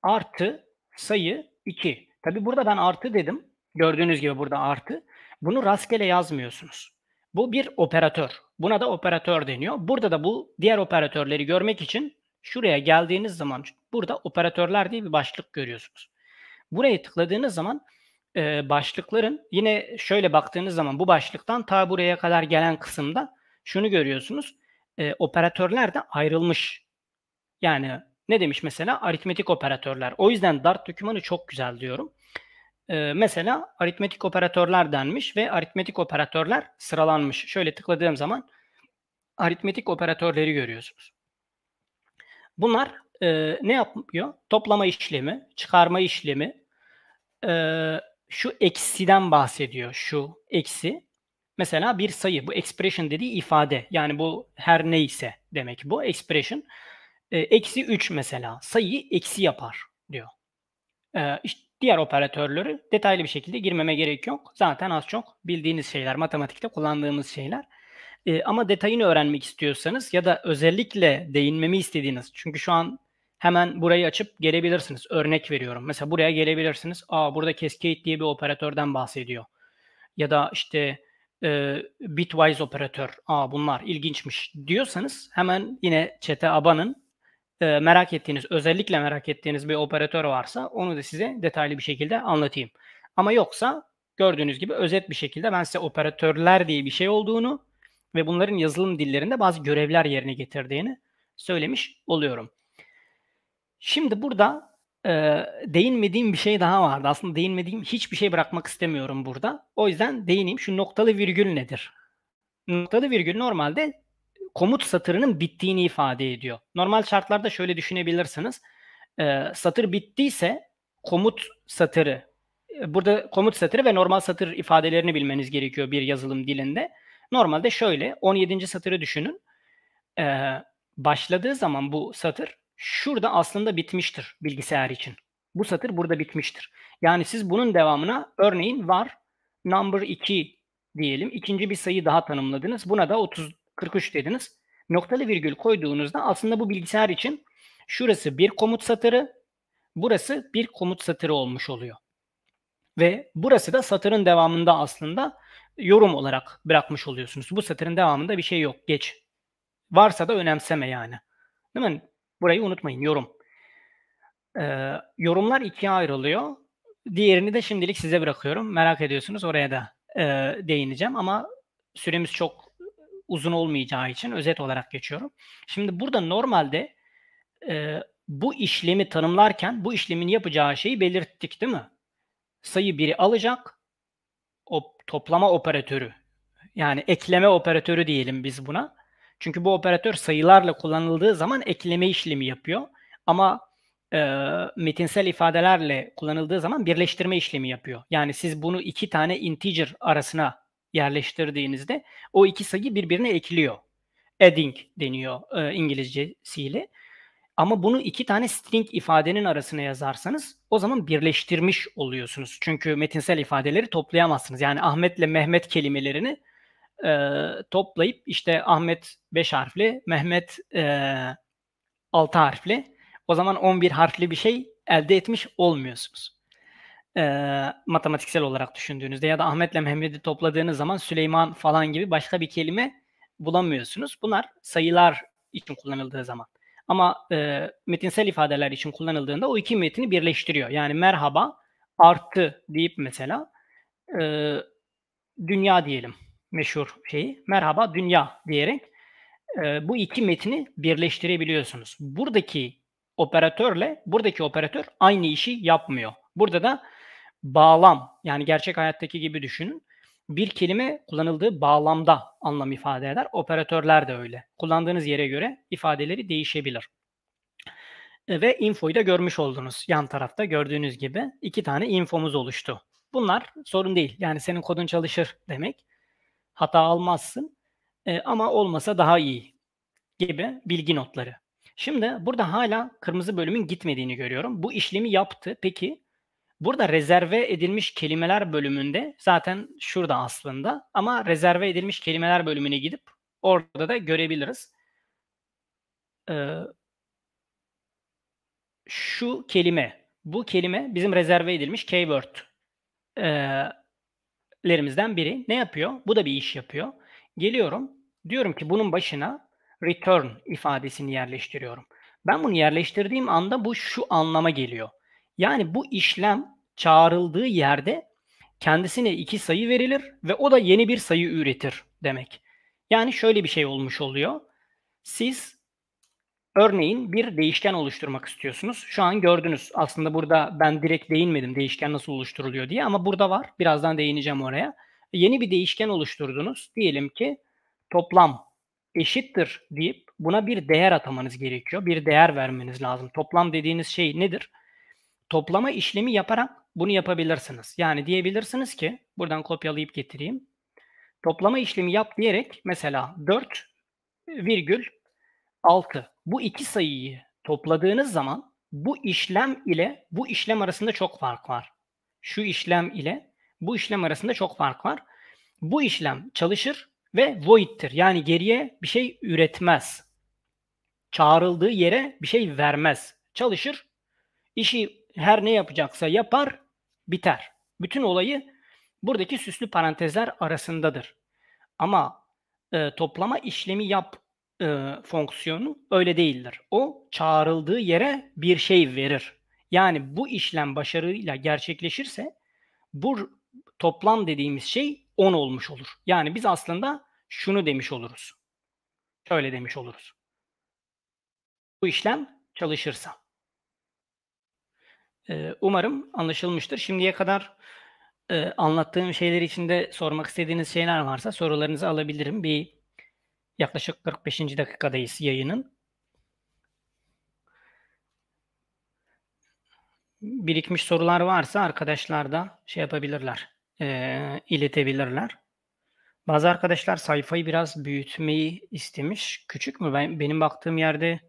artı sayı 2. Tabi burada ben artı dedim. Gördüğünüz gibi burada artı. Bunu rastgele yazmıyorsunuz. Bu bir operatör. Buna da operatör deniyor. Burada da bu diğer operatörleri görmek için şuraya geldiğiniz zaman burada operatörler diye bir başlık görüyorsunuz. Buraya tıkladığınız zaman e, başlıkların yine şöyle baktığınız zaman bu başlıktan ta buraya kadar gelen kısımda şunu görüyorsunuz. E, operatörler de ayrılmış. Yani ne demiş mesela? Aritmetik operatörler. O yüzden Dart dokümanı çok güzel diyorum. E, mesela aritmetik operatörler denmiş ve aritmetik operatörler sıralanmış. Şöyle tıkladığım zaman aritmetik operatörleri görüyorsunuz. Bunlar e, ne yapıyor? Toplama işlemi, çıkarma işlemi, e, şu eksiden bahsediyor şu eksi. Mesela bir sayı bu expression dediği ifade yani bu her neyse demek bu expression. E, eksi 3 mesela sayıyı eksi yapar diyor. E, işte diğer operatörleri detaylı bir şekilde girmeme gerek yok. Zaten az çok bildiğiniz şeyler matematikte kullandığımız şeyler. E, ama detayını öğrenmek istiyorsanız ya da özellikle değinmemi istediğiniz çünkü şu an hemen burayı açıp gelebilirsiniz. Örnek veriyorum. Mesela buraya gelebilirsiniz. Aa burada Cascade diye bir operatörden bahsediyor. Ya da işte e, Bitwise operatör. Aa bunlar ilginçmiş diyorsanız hemen yine çete abanın. E, merak ettiğiniz, özellikle merak ettiğiniz bir operatör varsa onu da size detaylı bir şekilde anlatayım. Ama yoksa gördüğünüz gibi özet bir şekilde ben size operatörler diye bir şey olduğunu ve bunların yazılım dillerinde bazı görevler yerine getirdiğini söylemiş oluyorum. Şimdi burada e, değinmediğim bir şey daha vardı. Aslında değinmediğim hiçbir şey bırakmak istemiyorum burada. O yüzden değineyim. Şu noktalı virgül nedir? Noktalı virgül normalde komut satırının bittiğini ifade ediyor. Normal şartlarda şöyle düşünebilirsiniz. E, satır bittiyse komut satırı burada komut satırı ve normal satır ifadelerini bilmeniz gerekiyor bir yazılım dilinde. Normalde şöyle 17. satırı düşünün. Ee, başladığı zaman bu satır şurada aslında bitmiştir bilgisayar için. Bu satır burada bitmiştir. Yani siz bunun devamına örneğin var number 2 diyelim. ikinci bir sayı daha tanımladınız. Buna da 30 43 dediniz. Noktalı virgül koyduğunuzda aslında bu bilgisayar için şurası bir komut satırı, burası bir komut satırı olmuş oluyor. Ve burası da satırın devamında aslında yorum olarak bırakmış oluyorsunuz. Bu satırın devamında bir şey yok. Geç. Varsa da önemseme yani. Değil mi? Burayı unutmayın yorum. Ee, yorumlar ikiye ayrılıyor. Diğerini de şimdilik size bırakıyorum. Merak ediyorsunuz oraya da e, değineceğim ama süremiz çok uzun olmayacağı için özet olarak geçiyorum. Şimdi burada normalde e, bu işlemi tanımlarken bu işlemin yapacağı şeyi belirttik değil mi? Sayı 1'i alacak o toplama operatörü yani ekleme operatörü diyelim biz buna. Çünkü bu operatör sayılarla kullanıldığı zaman ekleme işlemi yapıyor. Ama e, metinsel ifadelerle kullanıldığı zaman birleştirme işlemi yapıyor. Yani siz bunu iki tane integer arasına yerleştirdiğinizde o iki sayı birbirine ekliyor. Adding deniyor e, İngilizcesiyle. Ama bunu iki tane string ifadenin arasına yazarsanız o zaman birleştirmiş oluyorsunuz. Çünkü metinsel ifadeleri toplayamazsınız. Yani Ahmet'le Mehmet kelimelerini e, toplayıp işte Ahmet 5 harfli, Mehmet e, harfli. O zaman 11 harfli bir şey elde etmiş olmuyorsunuz. E, matematiksel olarak düşündüğünüzde ya da Ahmet'le Mehmet'i topladığınız zaman Süleyman falan gibi başka bir kelime bulamıyorsunuz. Bunlar sayılar için kullanıldığı zaman. Ama e, metinsel ifadeler için kullanıldığında o iki metini birleştiriyor. Yani merhaba artı deyip mesela e, dünya diyelim meşhur şeyi merhaba dünya diyerek e, bu iki metni birleştirebiliyorsunuz. Buradaki operatörle buradaki operatör aynı işi yapmıyor. Burada da bağlam yani gerçek hayattaki gibi düşünün. Bir kelime kullanıldığı bağlamda anlam ifade eder. Operatörler de öyle. Kullandığınız yere göre ifadeleri değişebilir. E, ve infoyu da görmüş oldunuz. Yan tarafta gördüğünüz gibi iki tane infomuz oluştu. Bunlar sorun değil. Yani senin kodun çalışır demek hata almazsın e, ama olmasa daha iyi gibi bilgi notları. Şimdi burada hala kırmızı bölümün gitmediğini görüyorum. Bu işlemi yaptı. Peki burada rezerve edilmiş kelimeler bölümünde zaten şurada aslında ama rezerve edilmiş kelimeler bölümüne gidip orada da görebiliriz. Ee, şu kelime, bu kelime bizim rezerve edilmiş keyword. Ee, lerimizden biri. Ne yapıyor? Bu da bir iş yapıyor. Geliyorum. Diyorum ki bunun başına return ifadesini yerleştiriyorum. Ben bunu yerleştirdiğim anda bu şu anlama geliyor. Yani bu işlem çağrıldığı yerde kendisine iki sayı verilir ve o da yeni bir sayı üretir demek. Yani şöyle bir şey olmuş oluyor. Siz Örneğin bir değişken oluşturmak istiyorsunuz. Şu an gördünüz. Aslında burada ben direkt değinmedim değişken nasıl oluşturuluyor diye ama burada var. Birazdan değineceğim oraya. Yeni bir değişken oluşturdunuz. Diyelim ki toplam eşittir deyip buna bir değer atamanız gerekiyor. Bir değer vermeniz lazım. Toplam dediğiniz şey nedir? Toplama işlemi yaparak bunu yapabilirsiniz. Yani diyebilirsiniz ki buradan kopyalayıp getireyim. Toplama işlemi yap diyerek mesela 4 virgül 6. Bu iki sayıyı topladığınız zaman bu işlem ile bu işlem arasında çok fark var. Şu işlem ile bu işlem arasında çok fark var. Bu işlem çalışır ve void'tir. Yani geriye bir şey üretmez. Çağrıldığı yere bir şey vermez. Çalışır. İşi her ne yapacaksa yapar, biter. Bütün olayı buradaki süslü parantezler arasındadır. Ama e, toplama işlemi yap e, fonksiyonu öyle değildir. O çağrıldığı yere bir şey verir. Yani bu işlem başarıyla gerçekleşirse bu toplam dediğimiz şey 10 olmuş olur. Yani biz aslında şunu demiş oluruz. Şöyle demiş oluruz. Bu işlem çalışırsa. Ee, umarım anlaşılmıştır. Şimdiye kadar e, anlattığım şeyler içinde sormak istediğiniz şeyler varsa sorularınızı alabilirim. Bir Yaklaşık 45. dakikadayız yayının. Birikmiş sorular varsa arkadaşlar da şey yapabilirler, e, iletebilirler. Bazı arkadaşlar sayfayı biraz büyütmeyi istemiş. Küçük mü? Ben, benim baktığım yerde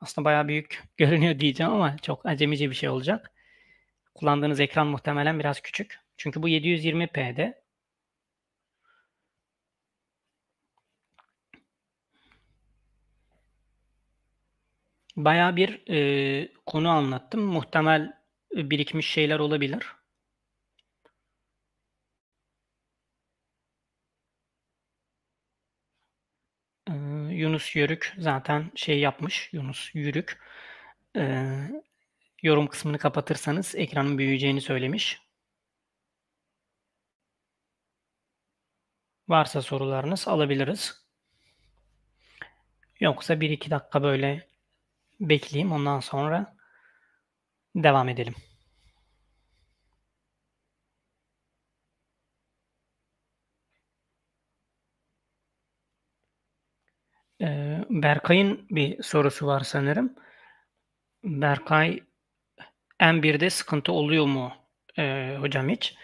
aslında bayağı büyük <laughs> görünüyor diyeceğim ama çok acemice bir şey olacak. Kullandığınız ekran muhtemelen biraz küçük. Çünkü bu 720p'de Baya bir e, konu anlattım. Muhtemel e, birikmiş şeyler olabilir. Ee, Yunus Yörük zaten şey yapmış. Yunus Yürük e, yorum kısmını kapatırsanız ekranın büyüyeceğini söylemiş. Varsa sorularınız alabiliriz. Yoksa bir iki dakika böyle bekleyeyim ondan sonra devam edelim. Ee, Berkay'ın bir sorusu var sanırım. Berkay M1'de sıkıntı oluyor mu ee, hocam hiç?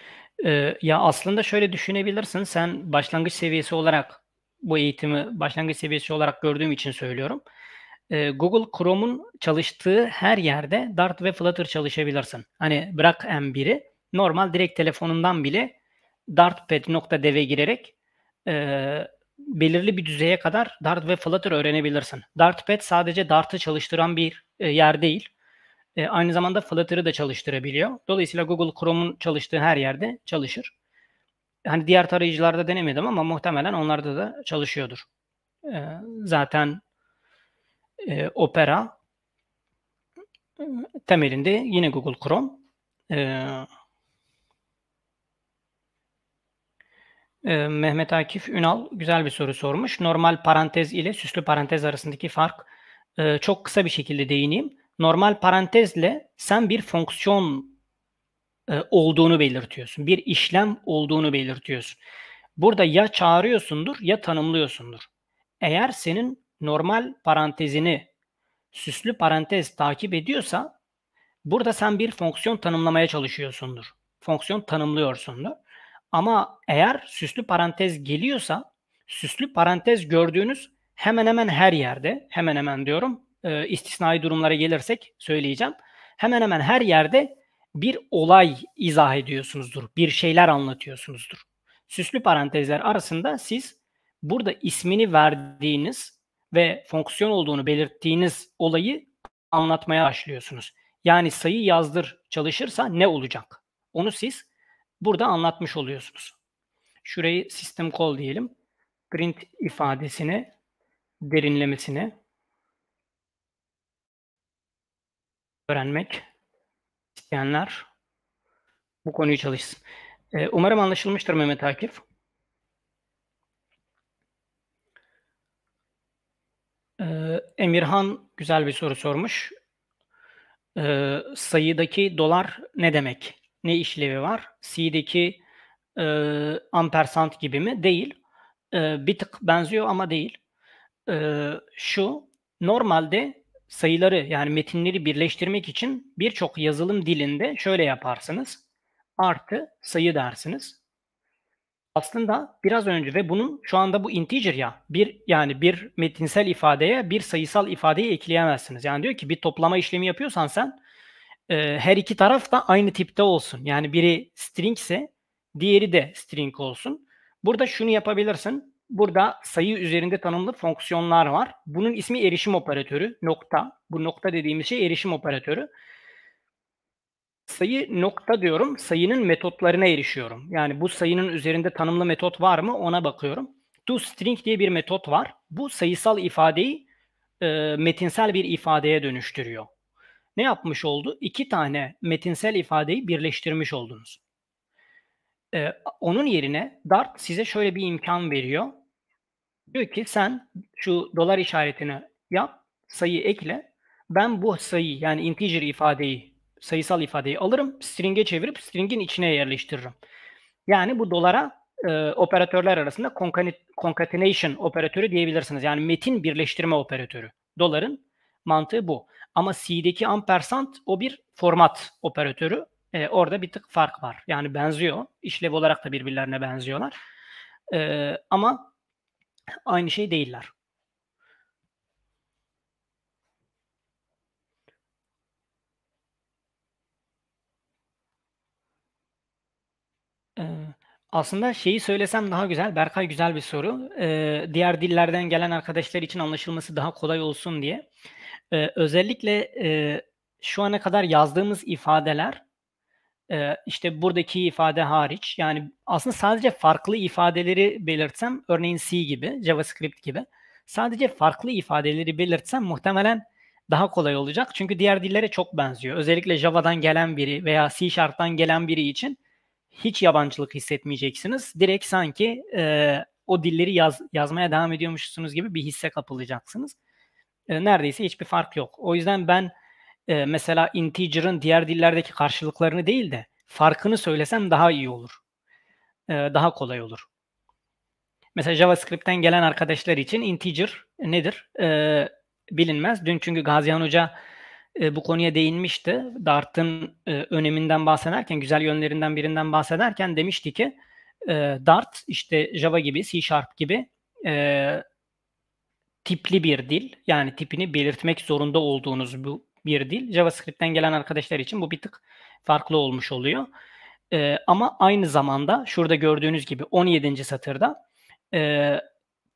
Ee, ya aslında şöyle düşünebilirsin. Sen başlangıç seviyesi olarak bu eğitimi başlangıç seviyesi olarak gördüğüm için söylüyorum. Ee, Google Chrome'un çalıştığı her yerde Dart ve Flutter çalışabilirsin. Hani bırak M1'i normal direkt telefonundan bile dartpad.dev'e girerek e, belirli bir düzeye kadar Dart ve Flutter öğrenebilirsin. Dartpad sadece Dart'ı çalıştıran bir e, yer değil. E, aynı zamanda Flutter'ı da çalıştırabiliyor. Dolayısıyla Google Chrome'un çalıştığı her yerde çalışır. Hani diğer tarayıcılarda denemedim ama muhtemelen onlarda da çalışıyordur. E, zaten e, Opera temelinde yine Google Chrome e, e, Mehmet Akif Ünal güzel bir soru sormuş. Normal parantez ile süslü parantez arasındaki fark e, çok kısa bir şekilde değineyim. Normal parantezle sen bir fonksiyon e, olduğunu belirtiyorsun. Bir işlem olduğunu belirtiyorsun. Burada ya çağırıyorsundur ya tanımlıyorsundur. Eğer senin normal parantezini süslü parantez takip ediyorsa burada sen bir fonksiyon tanımlamaya çalışıyorsundur. Fonksiyon tanımlıyorsundur. Ama eğer süslü parantez geliyorsa süslü parantez gördüğünüz hemen hemen her yerde hemen hemen diyorum e, istisnai durumlara gelirsek söyleyeceğim. Hemen hemen her yerde bir olay izah ediyorsunuzdur. Bir şeyler anlatıyorsunuzdur. Süslü parantezler arasında siz burada ismini verdiğiniz ve fonksiyon olduğunu belirttiğiniz olayı anlatmaya başlıyorsunuz. Yani sayı yazdır çalışırsa ne olacak? Onu siz burada anlatmış oluyorsunuz. Şurayı sistem call diyelim. Print ifadesini derinlemesine öğrenmek isteyenler bu konuyu çalışsın. Ee, umarım anlaşılmıştır Mehmet Akif. Ee, Emirhan güzel bir soru sormuş. Ee, sayıdaki dolar ne demek? Ne işlevi var? C'deki e, ampersand gibi mi? Değil. Ee, bir tık benziyor ama değil. Ee, şu normalde sayıları yani metinleri birleştirmek için birçok yazılım dilinde şöyle yaparsınız. Artı sayı dersiniz aslında biraz önce ve bunun şu anda bu integer ya bir yani bir metinsel ifadeye bir sayısal ifadeyi ekleyemezsiniz. Yani diyor ki bir toplama işlemi yapıyorsan sen e, her iki taraf da aynı tipte olsun. Yani biri string ise diğeri de string olsun. Burada şunu yapabilirsin. Burada sayı üzerinde tanımlı fonksiyonlar var. Bunun ismi erişim operatörü nokta. Bu nokta dediğimiz şey erişim operatörü sayı nokta diyorum. Sayının metotlarına erişiyorum. Yani bu sayının üzerinde tanımlı metot var mı ona bakıyorum. ToString diye bir metot var. Bu sayısal ifadeyi e, metinsel bir ifadeye dönüştürüyor. Ne yapmış oldu? İki tane metinsel ifadeyi birleştirmiş oldunuz. E, onun yerine Dart size şöyle bir imkan veriyor. Diyor ki sen şu dolar işaretini yap, sayı ekle. Ben bu sayı yani integer ifadeyi sayısal ifadeyi alırım, string'e çevirip string'in içine yerleştiririm. Yani bu dolara e, operatörler arasında concatenation operatörü diyebilirsiniz. Yani metin birleştirme operatörü. Doların mantığı bu. Ama C'deki ampersand o bir format operatörü. E, orada bir tık fark var. Yani benziyor. İşlev olarak da birbirlerine benziyorlar. E, ama aynı şey değiller. Aslında şeyi söylesem daha güzel. Berkay güzel bir soru. Ee, diğer dillerden gelen arkadaşlar için anlaşılması daha kolay olsun diye. Ee, özellikle e, şu ana kadar yazdığımız ifadeler e, işte buradaki ifade hariç yani aslında sadece farklı ifadeleri belirtsem örneğin C gibi, JavaScript gibi sadece farklı ifadeleri belirtsem muhtemelen daha kolay olacak. Çünkü diğer dillere çok benziyor. Özellikle Java'dan gelen biri veya C Sharp'tan gelen biri için hiç yabancılık hissetmeyeceksiniz. Direkt sanki e, o dilleri yaz, yazmaya devam ediyormuşsunuz gibi bir hisse kapılacaksınız. E, neredeyse hiçbir fark yok. O yüzden ben e, mesela integer'ın diğer dillerdeki karşılıklarını değil de farkını söylesem daha iyi olur. E, daha kolay olur. Mesela JavaScript'ten gelen arkadaşlar için integer nedir? E, bilinmez. Dün çünkü Gazihan Hoca e, bu konuya değinmişti. Dart'ın e, öneminden bahsederken, güzel yönlerinden birinden bahsederken demişti ki e, Dart işte Java gibi, C Sharp gibi e, tipli bir dil. Yani tipini belirtmek zorunda olduğunuz bu bir dil. JavaScript'ten gelen arkadaşlar için bu bir tık farklı olmuş oluyor. E, ama aynı zamanda şurada gördüğünüz gibi 17. satırda e,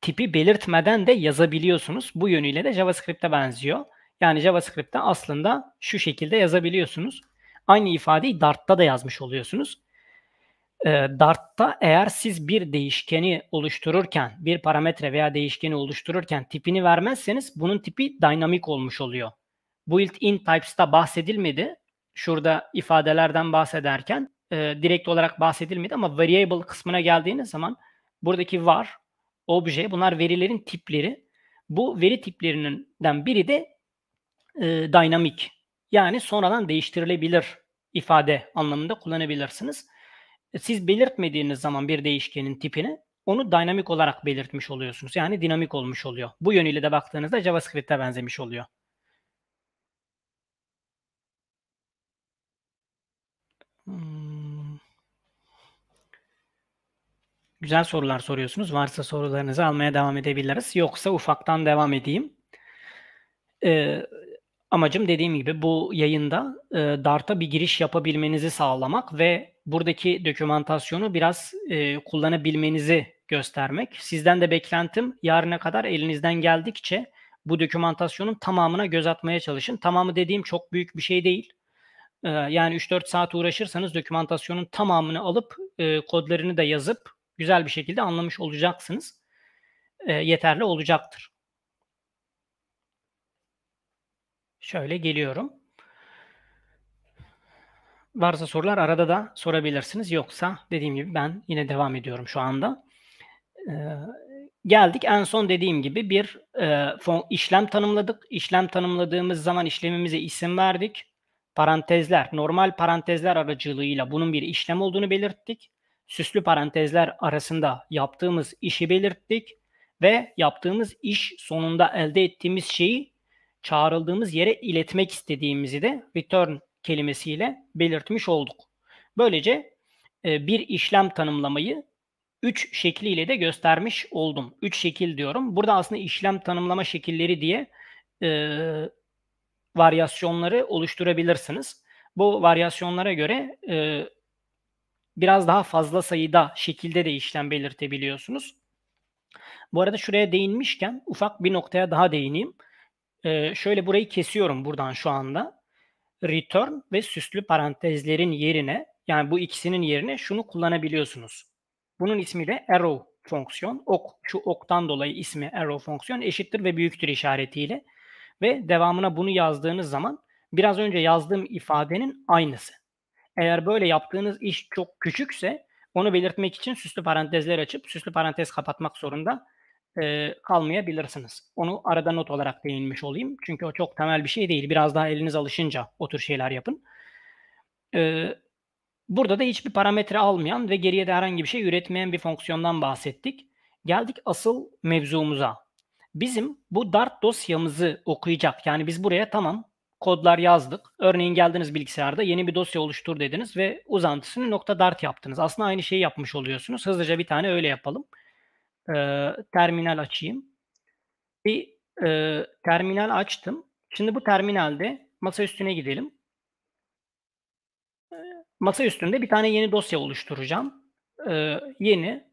tipi belirtmeden de yazabiliyorsunuz. Bu yönüyle de JavaScript'e benziyor. Yani JavaScript'te aslında şu şekilde yazabiliyorsunuz. Aynı ifadeyi Dart'ta da yazmış oluyorsunuz. E, Dart'ta eğer siz bir değişkeni oluştururken, bir parametre veya değişkeni oluştururken tipini vermezseniz bunun tipi dynamic olmuş oluyor. Built-in types'ta bahsedilmedi. Şurada ifadelerden bahsederken e, direkt olarak bahsedilmedi ama variable kısmına geldiğiniz zaman buradaki var, obje bunlar verilerin tipleri. Bu veri tiplerinden biri de e, dynamic yani sonradan değiştirilebilir ifade anlamında kullanabilirsiniz. E, siz belirtmediğiniz zaman bir değişkenin tipini onu dinamik olarak belirtmiş oluyorsunuz. Yani dinamik olmuş oluyor. Bu yönüyle de baktığınızda JavaScript'e benzemiş oluyor. Hmm. Güzel sorular soruyorsunuz. Varsa sorularınızı almaya devam edebiliriz. Yoksa ufaktan devam edeyim. Ee, Amacım dediğim gibi bu yayında e, Dart'a bir giriş yapabilmenizi sağlamak ve buradaki dokümantasyonu biraz e, kullanabilmenizi göstermek. Sizden de beklentim yarına kadar elinizden geldikçe bu dokümantasyonun tamamına göz atmaya çalışın. Tamamı dediğim çok büyük bir şey değil. E, yani 3-4 saat uğraşırsanız dokümantasyonun tamamını alıp e, kodlarını da yazıp güzel bir şekilde anlamış olacaksınız. E, yeterli olacaktır. Şöyle geliyorum. Varsa sorular arada da sorabilirsiniz. Yoksa dediğim gibi ben yine devam ediyorum şu anda. Ee, geldik en son dediğim gibi bir e, fon, işlem tanımladık. İşlem tanımladığımız zaman işlemimize isim verdik. Parantezler, normal parantezler aracılığıyla bunun bir işlem olduğunu belirttik. Süslü parantezler arasında yaptığımız işi belirttik ve yaptığımız iş sonunda elde ettiğimiz şeyi çağrıldığımız yere iletmek istediğimizi de return kelimesiyle belirtmiş olduk. Böylece e, bir işlem tanımlamayı 3 şekliyle de göstermiş oldum. 3 şekil diyorum. Burada aslında işlem tanımlama şekilleri diye e, varyasyonları oluşturabilirsiniz. Bu varyasyonlara göre e, biraz daha fazla sayıda şekilde de işlem belirtebiliyorsunuz. Bu arada şuraya değinmişken ufak bir noktaya daha değineyim. Ee, şöyle burayı kesiyorum buradan şu anda. Return ve süslü parantezlerin yerine yani bu ikisinin yerine şunu kullanabiliyorsunuz. Bunun ismi de arrow fonksiyon. Ok, şu oktan dolayı ismi arrow fonksiyon eşittir ve büyüktür işaretiyle. Ve devamına bunu yazdığınız zaman biraz önce yazdığım ifadenin aynısı. Eğer böyle yaptığınız iş çok küçükse onu belirtmek için süslü parantezler açıp süslü parantez kapatmak zorunda e, kalmayabilirsiniz. Onu arada not olarak değinmiş olayım. Çünkü o çok temel bir şey değil. Biraz daha eliniz alışınca o tür şeyler yapın. E, burada da hiçbir parametre almayan ve geriye de herhangi bir şey üretmeyen bir fonksiyondan bahsettik. Geldik asıl mevzumuza. Bizim bu Dart dosyamızı okuyacak. Yani biz buraya tamam kodlar yazdık. Örneğin geldiniz bilgisayarda yeni bir dosya oluştur dediniz ve uzantısını nokta dart yaptınız. Aslında aynı şeyi yapmış oluyorsunuz. Hızlıca bir tane öyle yapalım e, terminal açayım. Bir e, terminal açtım. Şimdi bu terminalde masa üstüne gidelim. masa üstünde bir tane yeni dosya oluşturacağım. E, yeni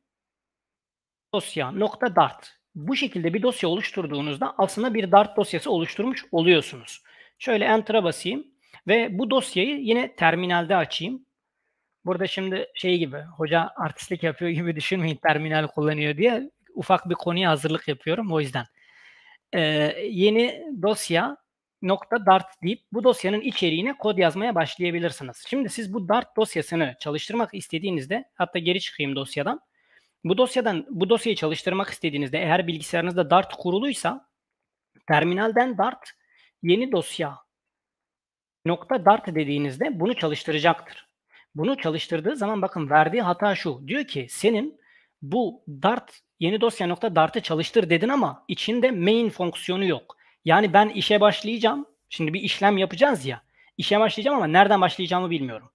dosya nokta dart. Bu şekilde bir dosya oluşturduğunuzda aslında bir dart dosyası oluşturmuş oluyorsunuz. Şöyle enter'a basayım ve bu dosyayı yine terminalde açayım. Burada şimdi şey gibi hoca artistlik yapıyor gibi <laughs> düşünmeyin terminal kullanıyor diye ufak bir konuya hazırlık yapıyorum o yüzden. Ee, yeni dosya nokta dart deyip bu dosyanın içeriğine kod yazmaya başlayabilirsiniz. Şimdi siz bu dart dosyasını çalıştırmak istediğinizde hatta geri çıkayım dosyadan. Bu dosyadan bu dosyayı çalıştırmak istediğinizde eğer bilgisayarınızda dart kuruluysa terminalden dart yeni dosya nokta dart dediğinizde bunu çalıştıracaktır. Bunu çalıştırdığı zaman bakın verdiği hata şu. Diyor ki senin bu dart yeni dosya nokta dart'ı çalıştır dedin ama içinde main fonksiyonu yok. Yani ben işe başlayacağım. Şimdi bir işlem yapacağız ya. İşe başlayacağım ama nereden başlayacağımı bilmiyorum.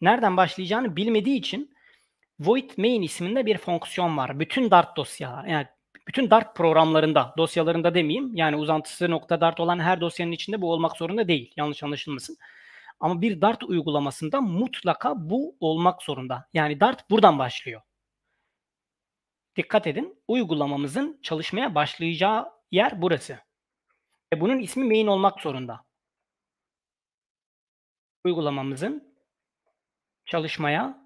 Nereden başlayacağını bilmediği için void main isminde bir fonksiyon var. Bütün dart dosyalar yani bütün Dart programlarında, dosyalarında demeyeyim. Yani uzantısı nokta Dart olan her dosyanın içinde bu olmak zorunda değil. Yanlış anlaşılmasın. Ama bir Dart uygulamasında mutlaka bu olmak zorunda. Yani Dart buradan başlıyor. Dikkat edin uygulamamızın çalışmaya başlayacağı yer burası. Ve bunun ismi main olmak zorunda. Uygulamamızın çalışmaya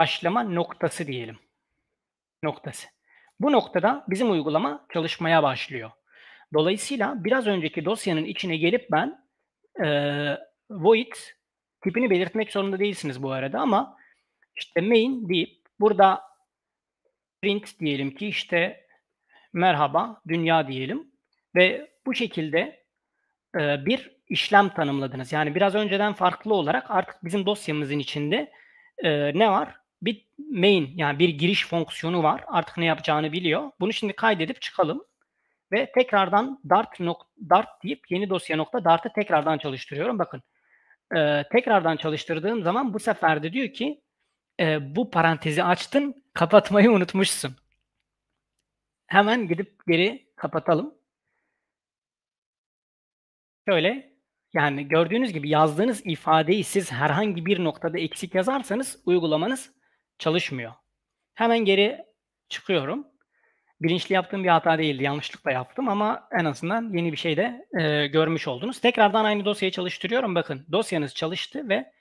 başlama noktası diyelim. Noktası. Bu noktada bizim uygulama çalışmaya başlıyor. Dolayısıyla biraz önceki dosyanın içine gelip ben e, void tipini belirtmek zorunda değilsiniz bu arada ama işte main deyip burada print diyelim ki işte merhaba dünya diyelim ve bu şekilde e, bir işlem tanımladınız. Yani biraz önceden farklı olarak artık bizim dosyamızın içinde e, ne var? Bir main yani bir giriş fonksiyonu var. Artık ne yapacağını biliyor. Bunu şimdi kaydedip çıkalım ve tekrardan dart, nok, dart deyip yeni dosya nokta dart'ı tekrardan çalıştırıyorum. Bakın e, tekrardan çalıştırdığım zaman bu sefer de diyor ki e, bu parantezi açtın kapatmayı unutmuşsun. Hemen gidip geri kapatalım. Şöyle yani gördüğünüz gibi yazdığınız ifadeyi siz herhangi bir noktada eksik yazarsanız uygulamanız çalışmıyor. Hemen geri çıkıyorum bilinçli yaptığım bir hata değildi. Yanlışlıkla yaptım ama en azından yeni bir şey de e, görmüş oldunuz. Tekrardan aynı dosyayı çalıştırıyorum. Bakın dosyanız çalıştı ve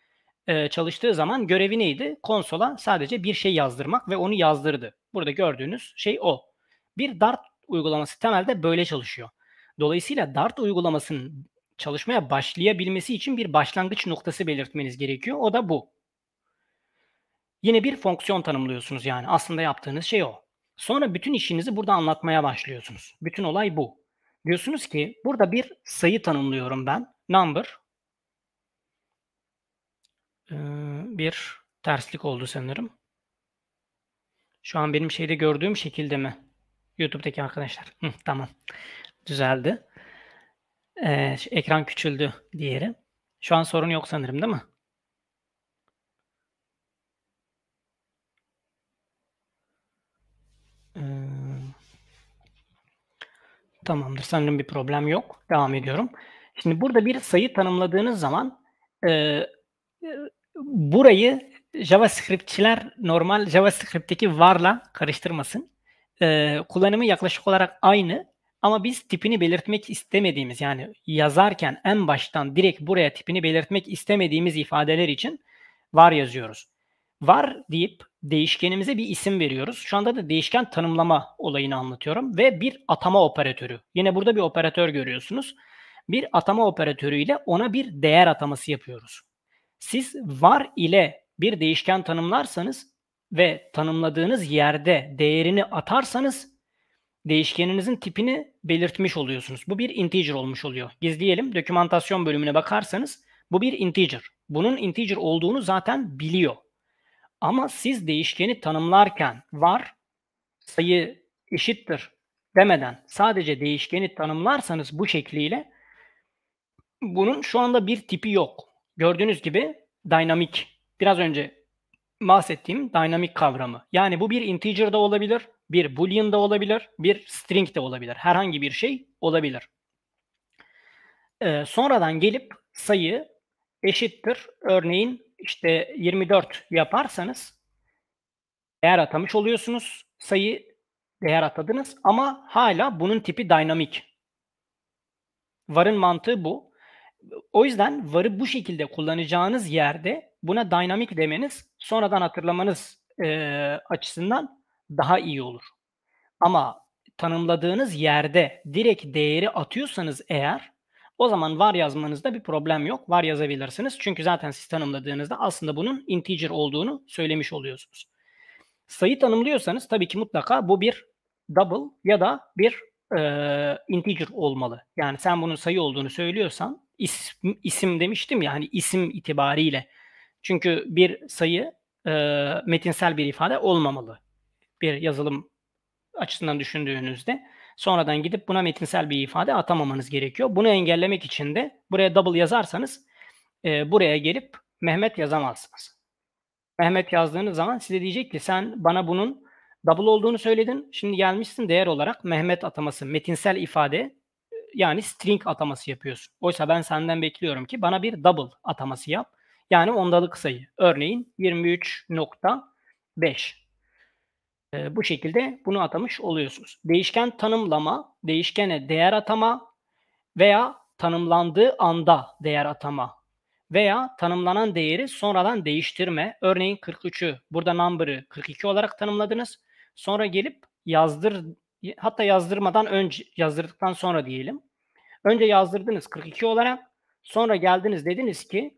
e, çalıştığı zaman görevi neydi? Konsola sadece bir şey yazdırmak ve onu yazdırdı. Burada gördüğünüz şey o. Bir Dart uygulaması temelde böyle çalışıyor. Dolayısıyla Dart uygulamasının çalışmaya başlayabilmesi için bir başlangıç noktası belirtmeniz gerekiyor. O da bu. Yine bir fonksiyon tanımlıyorsunuz yani. Aslında yaptığınız şey o. Sonra bütün işinizi burada anlatmaya başlıyorsunuz. Bütün olay bu. Diyorsunuz ki burada bir sayı tanımlıyorum ben. Number. Ee, bir terslik oldu sanırım. Şu an benim şeyde gördüğüm şekilde mi? YouTube'daki arkadaşlar. Hı, tamam. Düzeldi. Ee, ekran küçüldü diğeri. Şu an sorun yok sanırım değil mi? Tamamdır. Sanırım bir problem yok. Devam ediyorum. Şimdi burada bir sayı tanımladığınız zaman e, burayı JavaScriptçiler normal JavaScript'teki varla karıştırmasın. E, kullanımı yaklaşık olarak aynı ama biz tipini belirtmek istemediğimiz yani yazarken en baştan direkt buraya tipini belirtmek istemediğimiz ifadeler için var yazıyoruz. Var deyip değişkenimize bir isim veriyoruz. Şu anda da değişken tanımlama olayını anlatıyorum ve bir atama operatörü. Yine burada bir operatör görüyorsunuz. Bir atama operatörü ile ona bir değer ataması yapıyoruz. Siz var ile bir değişken tanımlarsanız ve tanımladığınız yerde değerini atarsanız değişkeninizin tipini belirtmiş oluyorsunuz. Bu bir integer olmuş oluyor. Gizleyelim. Dokümantasyon bölümüne bakarsanız bu bir integer. Bunun integer olduğunu zaten biliyor ama siz değişkeni tanımlarken var sayı eşittir demeden sadece değişkeni tanımlarsanız bu şekliyle bunun şu anda bir tipi yok. Gördüğünüz gibi dynamic biraz önce bahsettiğim dynamic kavramı. Yani bu bir integer da olabilir, bir boolean da olabilir, bir string de olabilir. Herhangi bir şey olabilir. Ee, sonradan gelip sayı eşittir örneğin işte 24 yaparsanız değer atamış oluyorsunuz. Sayı değer atadınız ama hala bunun tipi dinamik. Var'ın mantığı bu. O yüzden varı bu şekilde kullanacağınız yerde buna dinamik demeniz sonradan hatırlamanız e, açısından daha iyi olur. Ama tanımladığınız yerde direkt değeri atıyorsanız eğer o zaman var yazmanızda bir problem yok. Var yazabilirsiniz. Çünkü zaten siz tanımladığınızda aslında bunun integer olduğunu söylemiş oluyorsunuz. Sayı tanımlıyorsanız tabii ki mutlaka bu bir double ya da bir e, integer olmalı. Yani sen bunun sayı olduğunu söylüyorsan isim, isim demiştim ya hani isim itibariyle. Çünkü bir sayı e, metinsel bir ifade olmamalı. Bir yazılım açısından düşündüğünüzde. Sonradan gidip buna metinsel bir ifade atamamanız gerekiyor. Bunu engellemek için de buraya double yazarsanız e, buraya gelip Mehmet yazamazsınız. Mehmet yazdığınız zaman size diyecek ki sen bana bunun double olduğunu söyledin. Şimdi gelmişsin değer olarak Mehmet ataması, metinsel ifade yani string ataması yapıyorsun. Oysa ben senden bekliyorum ki bana bir double ataması yap. Yani ondalık sayı. Örneğin 23.5 e, bu şekilde bunu atamış oluyorsunuz. Değişken tanımlama, değişkene değer atama veya tanımlandığı anda değer atama veya tanımlanan değeri sonradan değiştirme. Örneğin 43'ü burada number'ı 42 olarak tanımladınız. Sonra gelip yazdır hatta yazdırmadan önce yazdırdıktan sonra diyelim. Önce yazdırdınız 42 olarak. Sonra geldiniz dediniz ki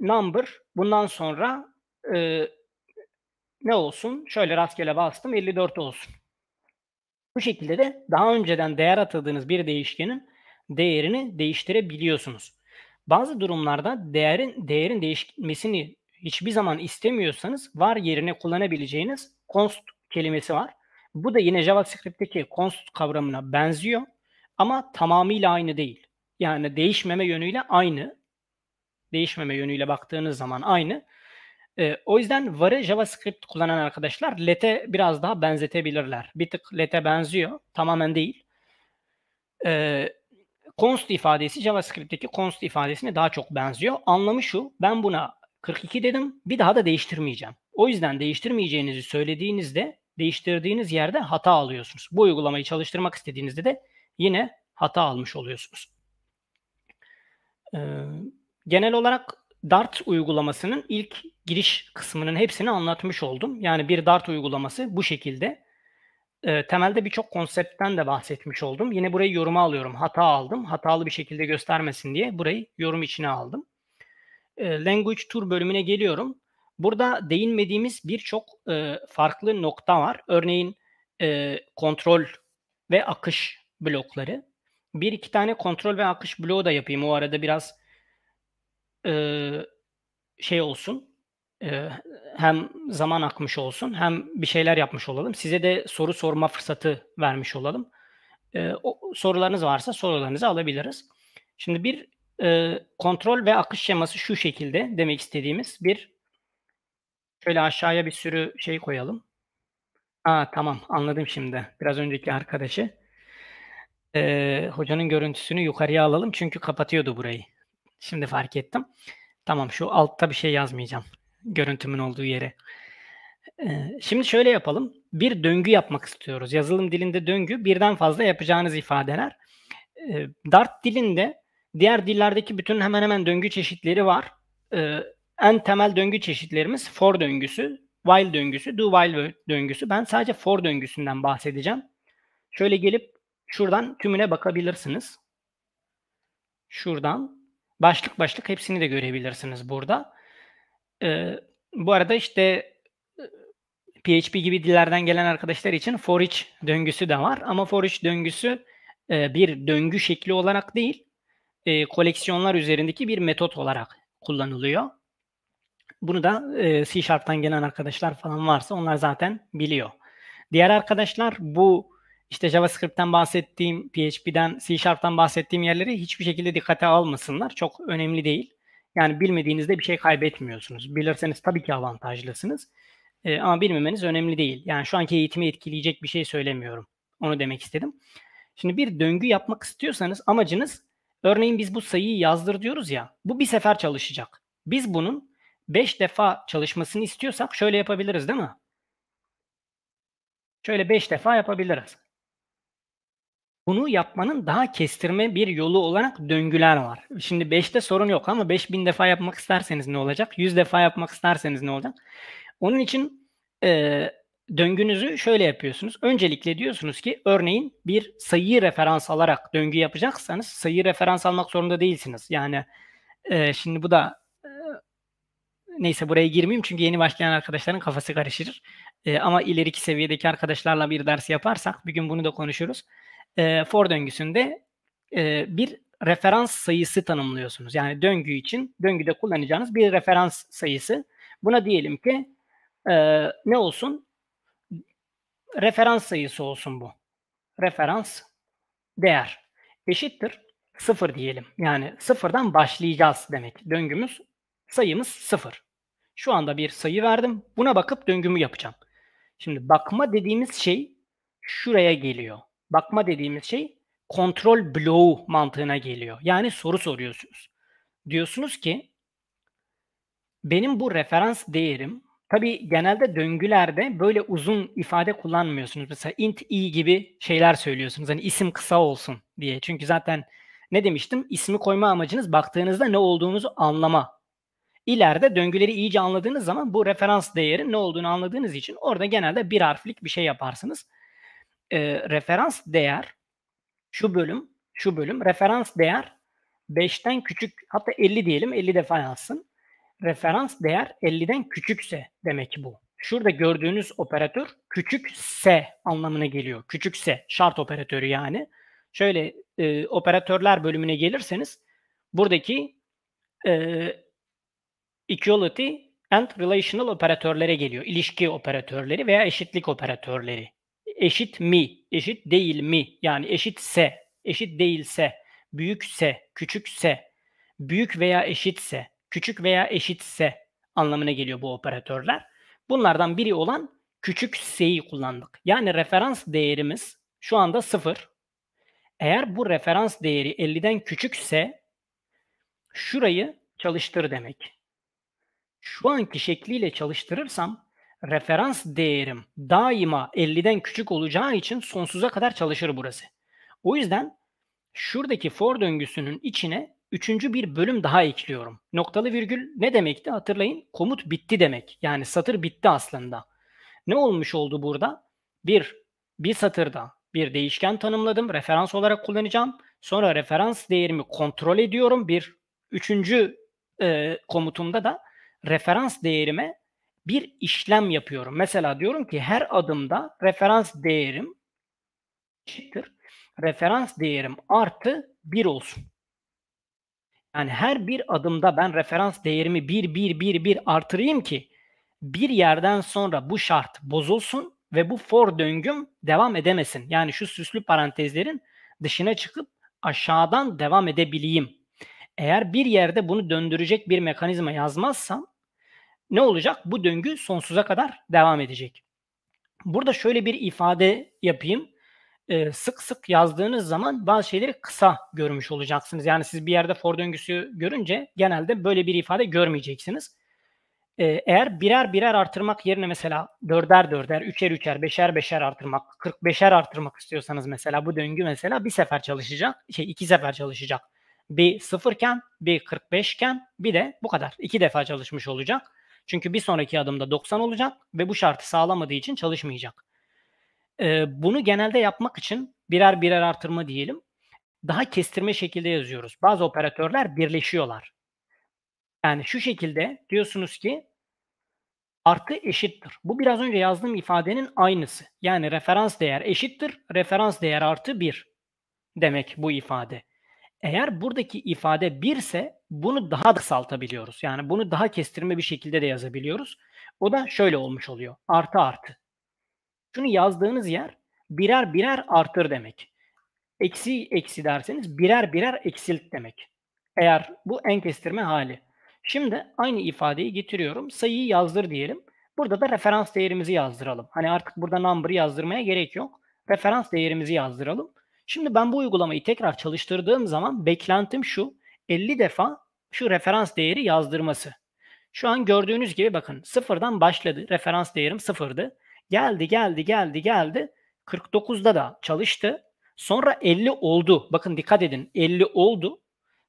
number bundan sonra e, ne olsun? Şöyle rastgele bastım 54 olsun. Bu şekilde de daha önceden değer atadığınız bir değişkenin değerini değiştirebiliyorsunuz. Bazı durumlarda değerin değerin değişmesini hiçbir zaman istemiyorsanız var yerine kullanabileceğiniz const kelimesi var. Bu da yine JavaScript'teki const kavramına benziyor ama tamamıyla aynı değil. Yani değişmeme yönüyle aynı. Değişmeme yönüyle baktığınız zaman aynı e, o yüzden varı JavaScript kullanan arkadaşlar LET'e biraz daha benzetebilirler. Bir tık LET'e benziyor. Tamamen değil. E, const ifadesi JavaScript'teki const ifadesine daha çok benziyor. Anlamı şu. Ben buna 42 dedim. Bir daha da değiştirmeyeceğim. O yüzden değiştirmeyeceğinizi söylediğinizde değiştirdiğiniz yerde hata alıyorsunuz. Bu uygulamayı çalıştırmak istediğinizde de yine hata almış oluyorsunuz. Ee, genel olarak Dart uygulamasının ilk giriş kısmının hepsini anlatmış oldum. Yani bir Dart uygulaması bu şekilde. E, temelde birçok konseptten de bahsetmiş oldum. Yine burayı yoruma alıyorum. Hata aldım. Hatalı bir şekilde göstermesin diye burayı yorum içine aldım. E, Language Tour bölümüne geliyorum. Burada değinmediğimiz birçok e, farklı nokta var. Örneğin e, kontrol ve akış blokları. Bir iki tane kontrol ve akış bloğu da yapayım. O arada biraz e, şey olsun e, hem zaman akmış olsun hem bir şeyler yapmış olalım. Size de soru sorma fırsatı vermiş olalım. E, o, sorularınız varsa sorularınızı alabiliriz. Şimdi bir e, kontrol ve akış şeması şu şekilde demek istediğimiz bir şöyle aşağıya bir sürü şey koyalım. Aa tamam anladım şimdi. Biraz önceki arkadaşı. Ee, hocanın görüntüsünü yukarıya alalım çünkü kapatıyordu burayı. Şimdi fark ettim. Tamam şu altta bir şey yazmayacağım. Görüntümün olduğu yere. Ee, şimdi şöyle yapalım. Bir döngü yapmak istiyoruz. Yazılım dilinde döngü birden fazla yapacağınız ifadeler. Ee, Dart dilinde diğer dillerdeki bütün hemen hemen döngü çeşitleri var. Ee, en temel döngü çeşitlerimiz for döngüsü, while döngüsü, do while döngüsü. Ben sadece for döngüsünden bahsedeceğim. Şöyle gelip şuradan tümüne bakabilirsiniz. Şuradan Başlık başlık hepsini de görebilirsiniz burada. Ee, bu arada işte PHP e, gibi dillerden gelen arkadaşlar için for each döngüsü de var. Ama for each döngüsü e, bir döngü şekli olarak değil, e, koleksiyonlar üzerindeki bir metot olarak kullanılıyor. Bunu da e, C Sharp'tan gelen arkadaşlar falan varsa onlar zaten biliyor. Diğer arkadaşlar bu işte JavaScript'ten bahsettiğim, PHP'den, C Sharp'tan bahsettiğim yerleri hiçbir şekilde dikkate almasınlar. Çok önemli değil. Yani bilmediğinizde bir şey kaybetmiyorsunuz. Bilirseniz tabii ki avantajlısınız. E, ama bilmemeniz önemli değil. Yani şu anki eğitimi etkileyecek bir şey söylemiyorum. Onu demek istedim. Şimdi bir döngü yapmak istiyorsanız amacınız örneğin biz bu sayıyı yazdır diyoruz ya. Bu bir sefer çalışacak. Biz bunun 5 defa çalışmasını istiyorsak şöyle yapabiliriz değil mi? Şöyle 5 defa yapabiliriz bunu yapmanın daha kestirme bir yolu olarak döngüler var. Şimdi 5'te sorun yok ama 5000 defa yapmak isterseniz ne olacak? 100 defa yapmak isterseniz ne olacak? Onun için e, döngünüzü şöyle yapıyorsunuz. Öncelikle diyorsunuz ki örneğin bir sayı referans alarak döngü yapacaksanız sayı referans almak zorunda değilsiniz. Yani e, şimdi bu da e, neyse buraya girmeyeyim çünkü yeni başlayan arkadaşların kafası karışır. E, ama ileriki seviyedeki arkadaşlarla bir ders yaparsak bir gün bunu da konuşuruz. Ee, for döngüsünde e, bir referans sayısı tanımlıyorsunuz. Yani döngü için döngüde kullanacağınız bir referans sayısı. Buna diyelim ki e, ne olsun? Referans sayısı olsun bu. Referans değer eşittir sıfır diyelim. Yani sıfırdan başlayacağız demek. Döngümüz sayımız sıfır. Şu anda bir sayı verdim. Buna bakıp döngümü yapacağım. Şimdi bakma dediğimiz şey şuraya geliyor bakma dediğimiz şey kontrol bloğu mantığına geliyor. Yani soru soruyorsunuz. Diyorsunuz ki benim bu referans değerim tabi genelde döngülerde böyle uzun ifade kullanmıyorsunuz. Mesela int i gibi şeyler söylüyorsunuz. Hani isim kısa olsun diye. Çünkü zaten ne demiştim? İsmi koyma amacınız baktığınızda ne olduğunuzu anlama. İleride döngüleri iyice anladığınız zaman bu referans değerin ne olduğunu anladığınız için orada genelde bir harflik bir şey yaparsınız e, referans değer şu bölüm şu bölüm referans değer 5'ten küçük hatta 50 diyelim 50 defa yazsın. Referans değer 50'den küçükse demek bu. Şurada gördüğünüz operatör küçük S anlamına geliyor. Küçük S şart operatörü yani. Şöyle e, operatörler bölümüne gelirseniz buradaki e, equality and relational operatörlere geliyor. İlişki operatörleri veya eşitlik operatörleri eşit mi, eşit değil mi, yani eşitse, eşit değilse, büyükse, küçükse, büyük veya eşitse, küçük veya eşitse anlamına geliyor bu operatörler. Bunlardan biri olan küçük s'yi kullandık. Yani referans değerimiz şu anda sıfır. Eğer bu referans değeri 50'den küçükse şurayı çalıştır demek. Şu anki şekliyle çalıştırırsam referans değerim daima 50'den küçük olacağı için sonsuza kadar çalışır burası. O yüzden şuradaki for döngüsünün içine üçüncü bir bölüm daha ekliyorum. Noktalı virgül ne demekti? Hatırlayın komut bitti demek. Yani satır bitti aslında. Ne olmuş oldu burada? Bir, bir satırda bir değişken tanımladım. Referans olarak kullanacağım. Sonra referans değerimi kontrol ediyorum. Bir üçüncü e, komutumda da referans değerime bir işlem yapıyorum. Mesela diyorum ki her adımda referans değerim eşittir. Referans değerim artı 1 olsun. Yani her bir adımda ben referans değerimi 1 1 1 1 artırayım ki bir yerden sonra bu şart bozulsun ve bu for döngüm devam edemesin. Yani şu süslü parantezlerin dışına çıkıp aşağıdan devam edebileyim. Eğer bir yerde bunu döndürecek bir mekanizma yazmazsam ne olacak? Bu döngü sonsuza kadar devam edecek. Burada şöyle bir ifade yapayım. Ee, sık sık yazdığınız zaman bazı şeyleri kısa görmüş olacaksınız. Yani siz bir yerde for döngüsü görünce genelde böyle bir ifade görmeyeceksiniz. Ee, eğer birer birer artırmak yerine mesela dörder dörder, üçer üçer, beşer beşer artırmak, kırk beşer artırmak istiyorsanız mesela bu döngü mesela bir sefer çalışacak, şey iki sefer çalışacak. Bir sıfırken, bir kırk beşken, bir de bu kadar. iki defa çalışmış olacak. Çünkü bir sonraki adımda 90 olacak ve bu şartı sağlamadığı için çalışmayacak. E, bunu genelde yapmak için birer birer artırma diyelim. Daha kestirme şekilde yazıyoruz. Bazı operatörler birleşiyorlar. Yani şu şekilde diyorsunuz ki artı eşittir. Bu biraz önce yazdığım ifadenin aynısı. Yani referans değer eşittir, referans değer artı 1 demek bu ifade. Eğer buradaki ifade 1 ise bunu daha da kısaltabiliyoruz. Yani bunu daha kestirme bir şekilde de yazabiliyoruz. O da şöyle olmuş oluyor. Artı artı. Şunu yazdığınız yer birer birer artır demek. Eksi eksi derseniz birer birer eksilt demek. Eğer bu en kestirme hali. Şimdi aynı ifadeyi getiriyorum. Sayıyı yazdır diyelim. Burada da referans değerimizi yazdıralım. Hani artık burada number'ı yazdırmaya gerek yok. Referans değerimizi yazdıralım. Şimdi ben bu uygulamayı tekrar çalıştırdığım zaman beklentim şu. 50 defa şu referans değeri yazdırması. Şu an gördüğünüz gibi bakın sıfırdan başladı. Referans değerim sıfırdı. Geldi geldi geldi geldi. 49'da da çalıştı. Sonra 50 oldu. Bakın dikkat edin 50 oldu.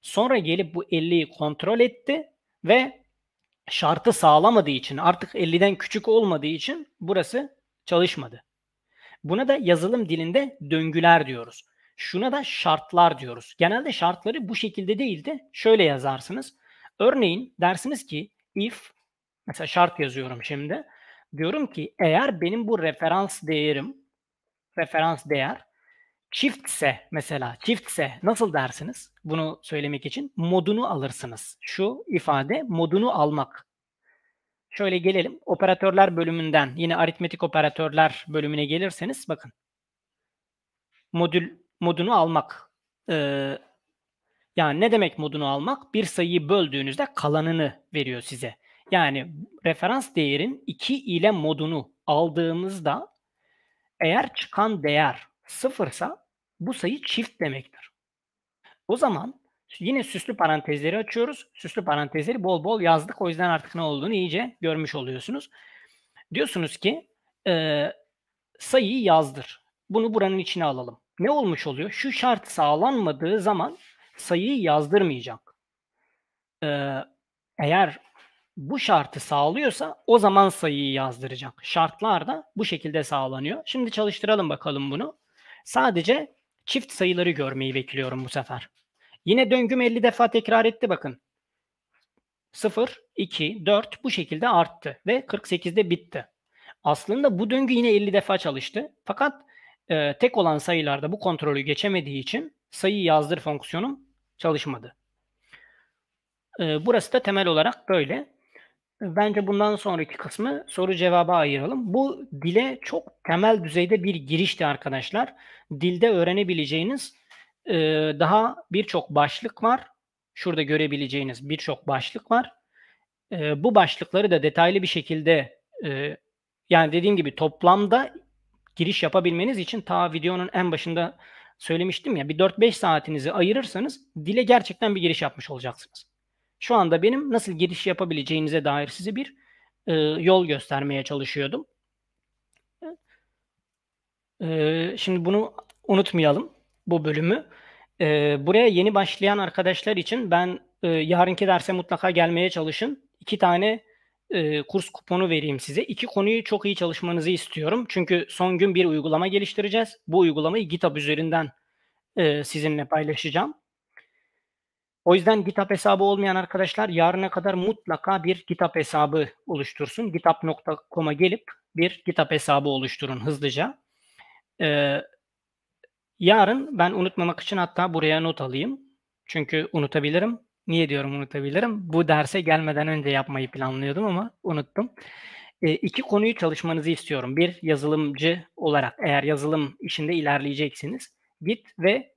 Sonra gelip bu 50'yi kontrol etti ve şartı sağlamadığı için artık 50'den küçük olmadığı için burası çalışmadı. Buna da yazılım dilinde döngüler diyoruz. Şuna da şartlar diyoruz. Genelde şartları bu şekilde değil de şöyle yazarsınız. Örneğin dersiniz ki if mesela şart yazıyorum şimdi. Diyorum ki eğer benim bu referans değerim referans değer çiftse mesela çiftse nasıl dersiniz? Bunu söylemek için modunu alırsınız. Şu ifade modunu almak. Şöyle gelelim operatörler bölümünden yine aritmetik operatörler bölümüne gelirseniz bakın. Modül modunu almak. Ee, yani ne demek modunu almak? Bir sayıyı böldüğünüzde kalanını veriyor size. Yani referans değerin 2 ile modunu aldığımızda eğer çıkan değer sıfırsa bu sayı çift demektir. O zaman yine süslü parantezleri açıyoruz. Süslü parantezleri bol bol yazdık. O yüzden artık ne olduğunu iyice görmüş oluyorsunuz. Diyorsunuz ki e, sayıyı yazdır. Bunu buranın içine alalım ne olmuş oluyor? Şu şart sağlanmadığı zaman sayıyı yazdırmayacak. Ee, eğer bu şartı sağlıyorsa o zaman sayıyı yazdıracak. Şartlar da bu şekilde sağlanıyor. Şimdi çalıştıralım bakalım bunu. Sadece çift sayıları görmeyi bekliyorum bu sefer. Yine döngüm 50 defa tekrar etti bakın. 0, 2, 4 bu şekilde arttı ve 48'de bitti. Aslında bu döngü yine 50 defa çalıştı. Fakat e, tek olan sayılarda bu kontrolü geçemediği için sayı yazdır fonksiyonum çalışmadı. E, burası da temel olarak böyle. Bence bundan sonraki kısmı soru cevaba ayıralım. Bu dile çok temel düzeyde bir girişti arkadaşlar. Dilde öğrenebileceğiniz e, daha birçok başlık var. Şurada görebileceğiniz birçok başlık var. E, bu başlıkları da detaylı bir şekilde e, yani dediğim gibi toplamda giriş yapabilmeniz için ta videonun en başında söylemiştim ya bir 4-5 saatinizi ayırırsanız dile gerçekten bir giriş yapmış olacaksınız. Şu anda benim nasıl giriş yapabileceğinize dair size bir e, yol göstermeye çalışıyordum. E, şimdi bunu unutmayalım bu bölümü. E, buraya yeni başlayan arkadaşlar için ben e, yarınki derse mutlaka gelmeye çalışın. İki tane e, kurs kuponu vereyim size. İki konuyu çok iyi çalışmanızı istiyorum. Çünkü son gün bir uygulama geliştireceğiz. Bu uygulamayı GitHub üzerinden e, sizinle paylaşacağım. O yüzden GitHub hesabı olmayan arkadaşlar yarına kadar mutlaka bir GitHub hesabı oluştursun. GitHub.com'a gelip bir GitHub hesabı oluşturun hızlıca. Ee, yarın ben unutmamak için hatta buraya not alayım. Çünkü unutabilirim. Niye diyorum unutabilirim? Bu derse gelmeden önce yapmayı planlıyordum ama unuttum. E, iki konuyu çalışmanızı istiyorum. Bir, yazılımcı olarak eğer yazılım işinde ilerleyeceksiniz. Git ve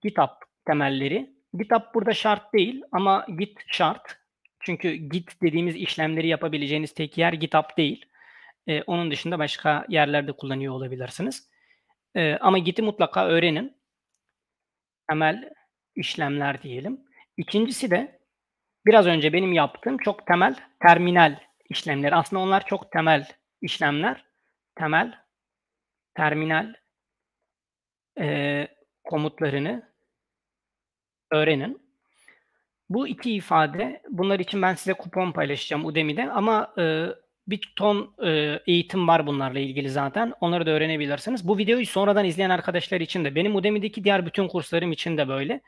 GitHub temelleri. GitHub burada şart değil ama Git şart. Çünkü Git dediğimiz işlemleri yapabileceğiniz tek yer GitHub değil. E, onun dışında başka yerlerde kullanıyor olabilirsiniz. E, ama Git'i mutlaka öğrenin. Temel işlemler diyelim. İkincisi de biraz önce benim yaptığım çok temel terminal işlemler. Aslında onlar çok temel işlemler. Temel terminal e, komutlarını öğrenin. Bu iki ifade, bunlar için ben size kupon paylaşacağım Udemy'de ama e, bir ton e, eğitim var bunlarla ilgili zaten. Onları da öğrenebilirsiniz. Bu videoyu sonradan izleyen arkadaşlar için de, benim Udemy'deki diğer bütün kurslarım için de böyle.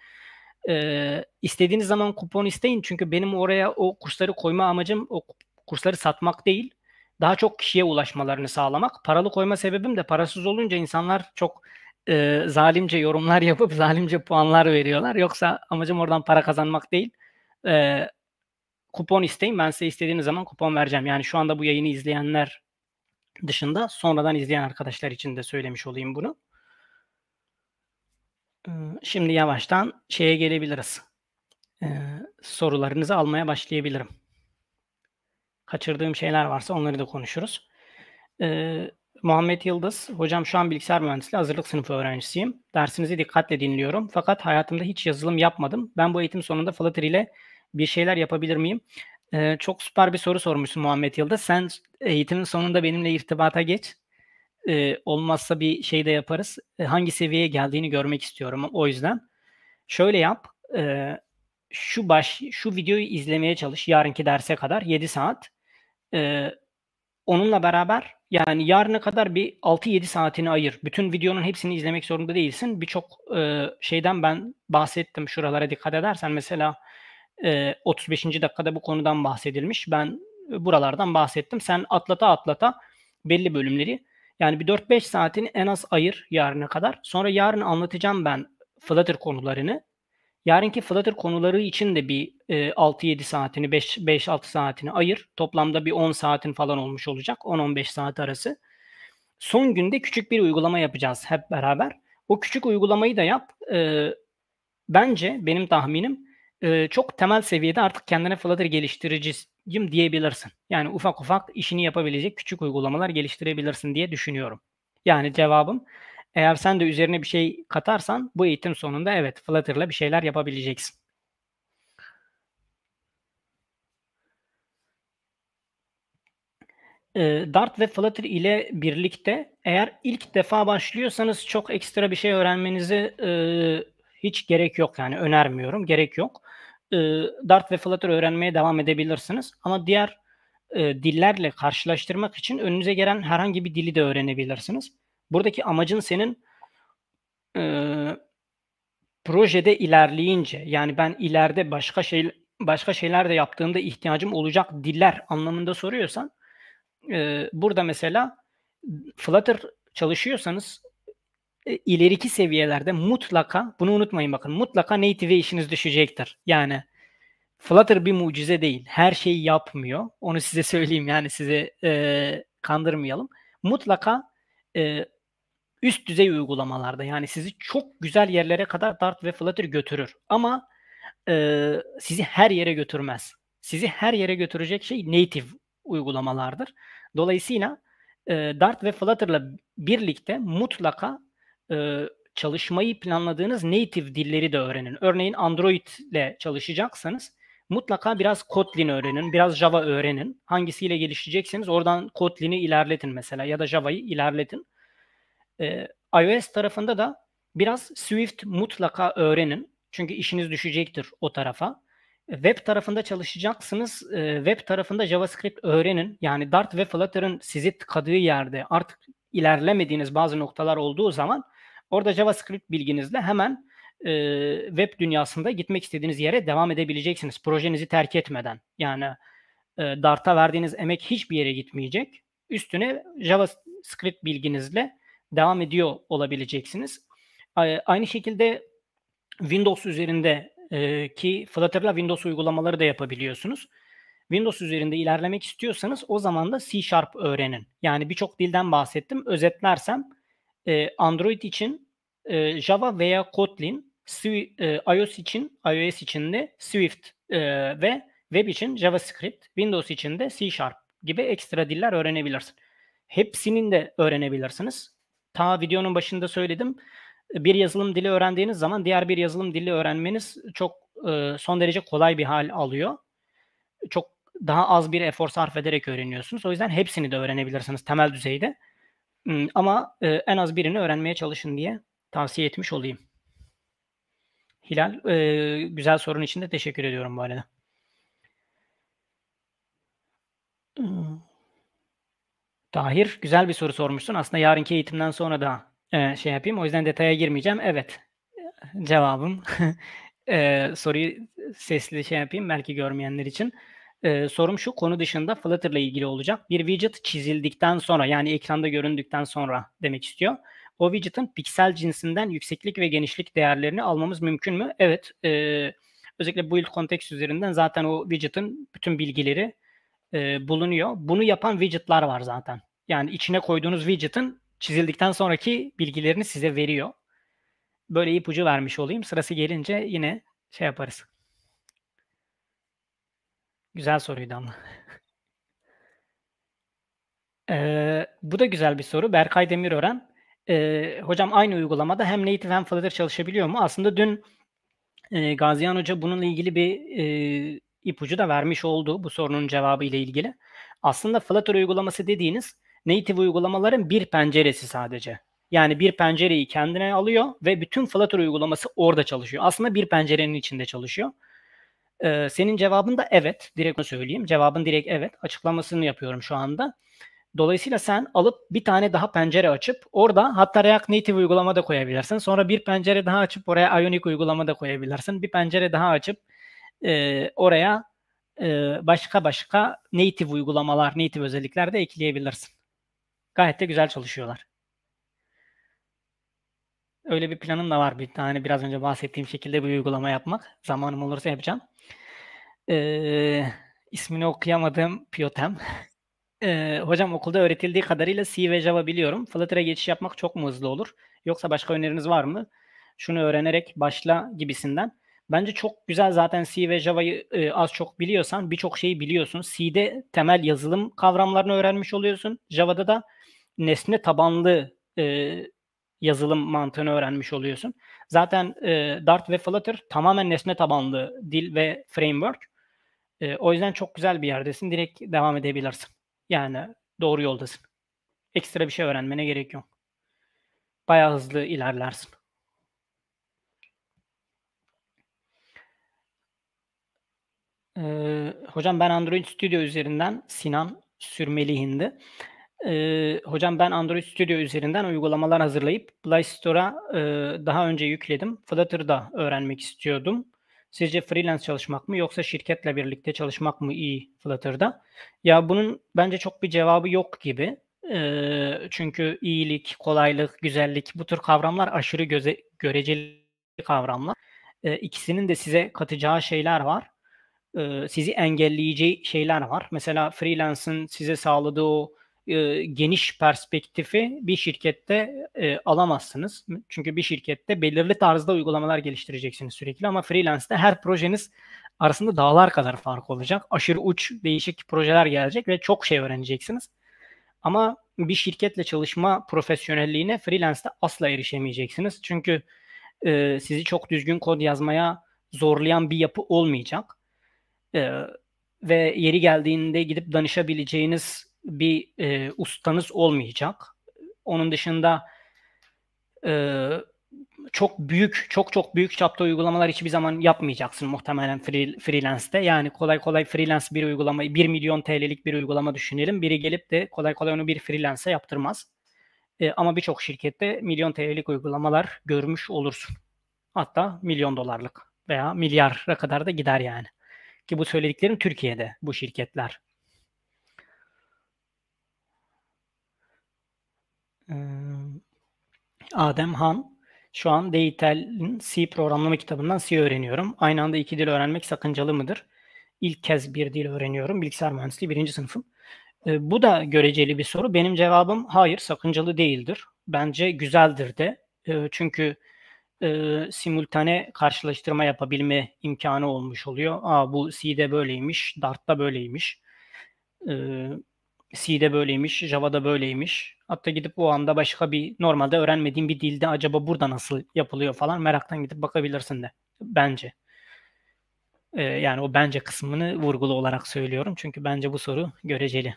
Ee, istediğiniz zaman kupon isteyin çünkü benim oraya o kursları koyma amacım o kursları satmak değil. Daha çok kişiye ulaşmalarını sağlamak. Paralı koyma sebebim de parasız olunca insanlar çok e, zalimce yorumlar yapıp <laughs> zalimce puanlar veriyorlar. Yoksa amacım oradan para kazanmak değil. E, kupon isteyin. Ben size istediğiniz zaman kupon vereceğim. Yani şu anda bu yayını izleyenler dışında sonradan izleyen arkadaşlar için de söylemiş olayım bunu. Şimdi yavaştan şeye gelebiliriz. Ee, sorularınızı almaya başlayabilirim. Kaçırdığım şeyler varsa onları da konuşuruz. Ee, Muhammed Yıldız, hocam şu an bilgisayar mühendisliği hazırlık sınıfı öğrencisiyim. Dersinizi dikkatle dinliyorum. Fakat hayatımda hiç yazılım yapmadım. Ben bu eğitim sonunda Flutter ile bir şeyler yapabilir miyim? Ee, çok süper bir soru sormuşsun Muhammed Yıldız. Sen eğitimin sonunda benimle irtibata geç e, olmazsa bir şey de yaparız. E, hangi seviyeye geldiğini görmek istiyorum. O yüzden şöyle yap. E, şu baş şu videoyu izlemeye çalış yarınki derse kadar 7 saat. E, onunla beraber yani yarına kadar bir 6-7 saatini ayır. Bütün videonun hepsini izlemek zorunda değilsin. Birçok e, şeyden ben bahsettim. Şuralara dikkat edersen mesela e, 35. dakikada bu konudan bahsedilmiş. Ben buralardan bahsettim. Sen atlata atlata belli bölümleri yani bir 4-5 saatini en az ayır yarına kadar. Sonra yarın anlatacağım ben Flutter konularını. Yarınki Flutter konuları için de bir e, 6-7 saatini, 5-6 saatini ayır. Toplamda bir 10 saatin falan olmuş olacak. 10-15 saat arası. Son günde küçük bir uygulama yapacağız hep beraber. O küçük uygulamayı da yap. E, bence benim tahminim e, çok temel seviyede artık kendine Flutter geliştirici cim diyebilirsin. Yani ufak ufak işini yapabilecek küçük uygulamalar geliştirebilirsin diye düşünüyorum. Yani cevabım eğer sen de üzerine bir şey katarsan bu eğitim sonunda evet Flutter'la bir şeyler yapabileceksin. Ee, Dart ve Flutter ile birlikte eğer ilk defa başlıyorsanız çok ekstra bir şey öğrenmenize e, hiç gerek yok yani önermiyorum gerek yok e, Dart ve Flutter öğrenmeye devam edebilirsiniz. Ama diğer e, dillerle karşılaştırmak için önünüze gelen herhangi bir dili de öğrenebilirsiniz. Buradaki amacın senin e, projede ilerleyince yani ben ileride başka şey başka şeyler de yaptığımda ihtiyacım olacak diller anlamında soruyorsan e, burada mesela Flutter çalışıyorsanız e, ileriki seviyelerde mutlaka bunu unutmayın bakın mutlaka native'e işiniz düşecektir. Yani Flutter bir mucize değil. Her şeyi yapmıyor. Onu size <laughs> söyleyeyim yani size e, kandırmayalım. Mutlaka e, üst düzey uygulamalarda yani sizi çok güzel yerlere kadar Dart ve Flutter götürür. Ama e, sizi her yere götürmez. Sizi her yere götürecek şey native uygulamalardır. Dolayısıyla e, Dart ve Flutter'la birlikte mutlaka e, çalışmayı planladığınız native dilleri de öğrenin. Örneğin Android ile çalışacaksanız mutlaka biraz Kotlin öğrenin, biraz Java öğrenin. Hangisiyle gelişecekseniz oradan Kotlin'i ilerletin mesela ya da Java'yı ilerletin. Ee, iOS tarafında da biraz Swift mutlaka öğrenin. Çünkü işiniz düşecektir o tarafa. Web tarafında çalışacaksınız. web tarafında JavaScript öğrenin. Yani Dart ve Flutter'ın sizi tıkadığı yerde artık ilerlemediğiniz bazı noktalar olduğu zaman Orada JavaScript bilginizle hemen e, web dünyasında gitmek istediğiniz yere devam edebileceksiniz. Projenizi terk etmeden. Yani e, Dart'a verdiğiniz emek hiçbir yere gitmeyecek. Üstüne JavaScript bilginizle devam ediyor olabileceksiniz. Aynı şekilde Windows üzerinde e, ki Flutter'la Windows uygulamaları da yapabiliyorsunuz. Windows üzerinde ilerlemek istiyorsanız o zaman da C Sharp öğrenin. Yani birçok dilden bahsettim. Özetlersem e, Android için e, Java veya Kotlin, Swi, e, iOS için iOS için de Swift e, ve web için JavaScript, Windows için de C Sharp gibi ekstra diller öğrenebilirsin. Hepsinin de öğrenebilirsiniz. Ta videonun başında söyledim. Bir yazılım dili öğrendiğiniz zaman diğer bir yazılım dili öğrenmeniz çok e, son derece kolay bir hal alıyor. Çok daha az bir efor sarf ederek öğreniyorsunuz. O yüzden hepsini de öğrenebilirsiniz temel düzeyde. Hmm, ama e, en az birini öğrenmeye çalışın diye tavsiye etmiş olayım. Hilal, e, güzel sorun için de teşekkür ediyorum bu arada. Hmm. Tahir, güzel bir soru sormuşsun. Aslında yarınki eğitimden sonra da e, şey yapayım. O yüzden detaya girmeyeceğim. Evet, cevabım. <laughs> e, soruyu sesli şey yapayım belki görmeyenler için. Ee, sorum şu konu dışında Flutter ile ilgili olacak. Bir widget çizildikten sonra yani ekranda göründükten sonra demek istiyor. O widget'ın piksel cinsinden yükseklik ve genişlik değerlerini almamız mümkün mü? Evet. E, özellikle build context üzerinden zaten o widget'ın bütün bilgileri e, bulunuyor. Bunu yapan widget'lar var zaten. Yani içine koyduğunuz widget'ın çizildikten sonraki bilgilerini size veriyor. Böyle ipucu vermiş olayım. Sırası gelince yine şey yaparız. Güzel soruydu ama. ee, bu da güzel bir soru. Berkay Demirören. Ee, hocam aynı uygulamada hem native hem Flutter çalışabiliyor mu? Aslında dün e, Gazihan Hoca bununla ilgili bir e, ipucu da vermiş oldu bu sorunun cevabı ile ilgili. Aslında Flutter uygulaması dediğiniz native uygulamaların bir penceresi sadece. Yani bir pencereyi kendine alıyor ve bütün Flutter uygulaması orada çalışıyor. Aslında bir pencerenin içinde çalışıyor. Ee, senin cevabın da evet. Direkt söyleyeyim. Cevabın direkt evet. Açıklamasını yapıyorum şu anda. Dolayısıyla sen alıp bir tane daha pencere açıp orada hatta React Native uygulama da koyabilirsin. Sonra bir pencere daha açıp oraya Ionic uygulama da koyabilirsin. Bir pencere daha açıp e, oraya e, başka başka native uygulamalar, native özellikler de ekleyebilirsin. Gayet de güzel çalışıyorlar. Öyle bir planım da var bir tane biraz önce bahsettiğim şekilde bir uygulama yapmak. Zamanım olursa yapacağım e, ismini okuyamadığım Piyotem. E, hocam okulda öğretildiği kadarıyla C ve Java biliyorum. Flutter'a e geçiş yapmak çok mu hızlı olur? Yoksa başka öneriniz var mı? Şunu öğrenerek başla gibisinden. Bence çok güzel zaten C ve Java'yı e, az çok biliyorsan birçok şeyi biliyorsun. C'de temel yazılım kavramlarını öğrenmiş oluyorsun. Java'da da nesne tabanlı e, yazılım mantığını öğrenmiş oluyorsun. Zaten e, Dart ve Flutter tamamen nesne tabanlı dil ve framework. E, o yüzden çok güzel bir yerdesin. Direkt devam edebilirsin. Yani doğru yoldasın. Ekstra bir şey öğrenmene gerek yok. Bayağı hızlı ilerlersin. Ee, hocam ben Android Studio üzerinden Sinan sürmelihindi. Ee, hocam ben Android Studio üzerinden uygulamalar hazırlayıp Play Store'a e, daha önce yükledim. Flutter'da öğrenmek istiyordum. Sizce freelance çalışmak mı yoksa şirketle birlikte çalışmak mı iyi Flutter'da? Ya bunun bence çok bir cevabı yok gibi. E, çünkü iyilik, kolaylık, güzellik bu tür kavramlar aşırı göze, göreceli kavramlar. E, ikisinin de size katacağı şeyler var. E, sizi engelleyeceği şeyler var. Mesela freelance'ın size sağladığı o e, geniş perspektifi bir şirkette e, alamazsınız. Çünkü bir şirkette belirli tarzda uygulamalar geliştireceksiniz sürekli ama freelance'de her projeniz arasında dağlar kadar fark olacak. Aşırı uç değişik projeler gelecek ve çok şey öğreneceksiniz. Ama bir şirketle çalışma profesyonelliğine freelance'de asla erişemeyeceksiniz. Çünkü e, sizi çok düzgün kod yazmaya zorlayan bir yapı olmayacak. E, ve yeri geldiğinde gidip danışabileceğiniz bir e, ustanız olmayacak. Onun dışında e, çok büyük, çok çok büyük çapta uygulamalar hiçbir zaman yapmayacaksın muhtemelen free, freelance'te. Yani kolay kolay freelance bir uygulama, 1 milyon TL'lik bir uygulama düşünelim. Biri gelip de kolay kolay onu bir freelance'e yaptırmaz. E, ama birçok şirkette milyon TL'lik uygulamalar görmüş olursun. Hatta milyon dolarlık veya milyara kadar da gider yani. Ki bu söylediklerim Türkiye'de bu şirketler. Adem Han. Şu an DİTEL'in C programlama kitabından C öğreniyorum. Aynı anda iki dil öğrenmek sakıncalı mıdır? İlk kez bir dil öğreniyorum. Bilgisayar mühendisliği birinci sınıfım. bu da göreceli bir soru. Benim cevabım hayır sakıncalı değildir. Bence güzeldir de. çünkü e, simultane karşılaştırma yapabilme imkanı olmuş oluyor. Aa bu C'de böyleymiş, Dart'ta böyleymiş. E, C'de böyleymiş, Java'da böyleymiş. Hatta gidip o anda başka bir normalde öğrenmediğin bir dilde acaba burada nasıl yapılıyor falan meraktan gidip bakabilirsin de bence. Ee, yani o bence kısmını vurgulu olarak söylüyorum. Çünkü bence bu soru göreceli.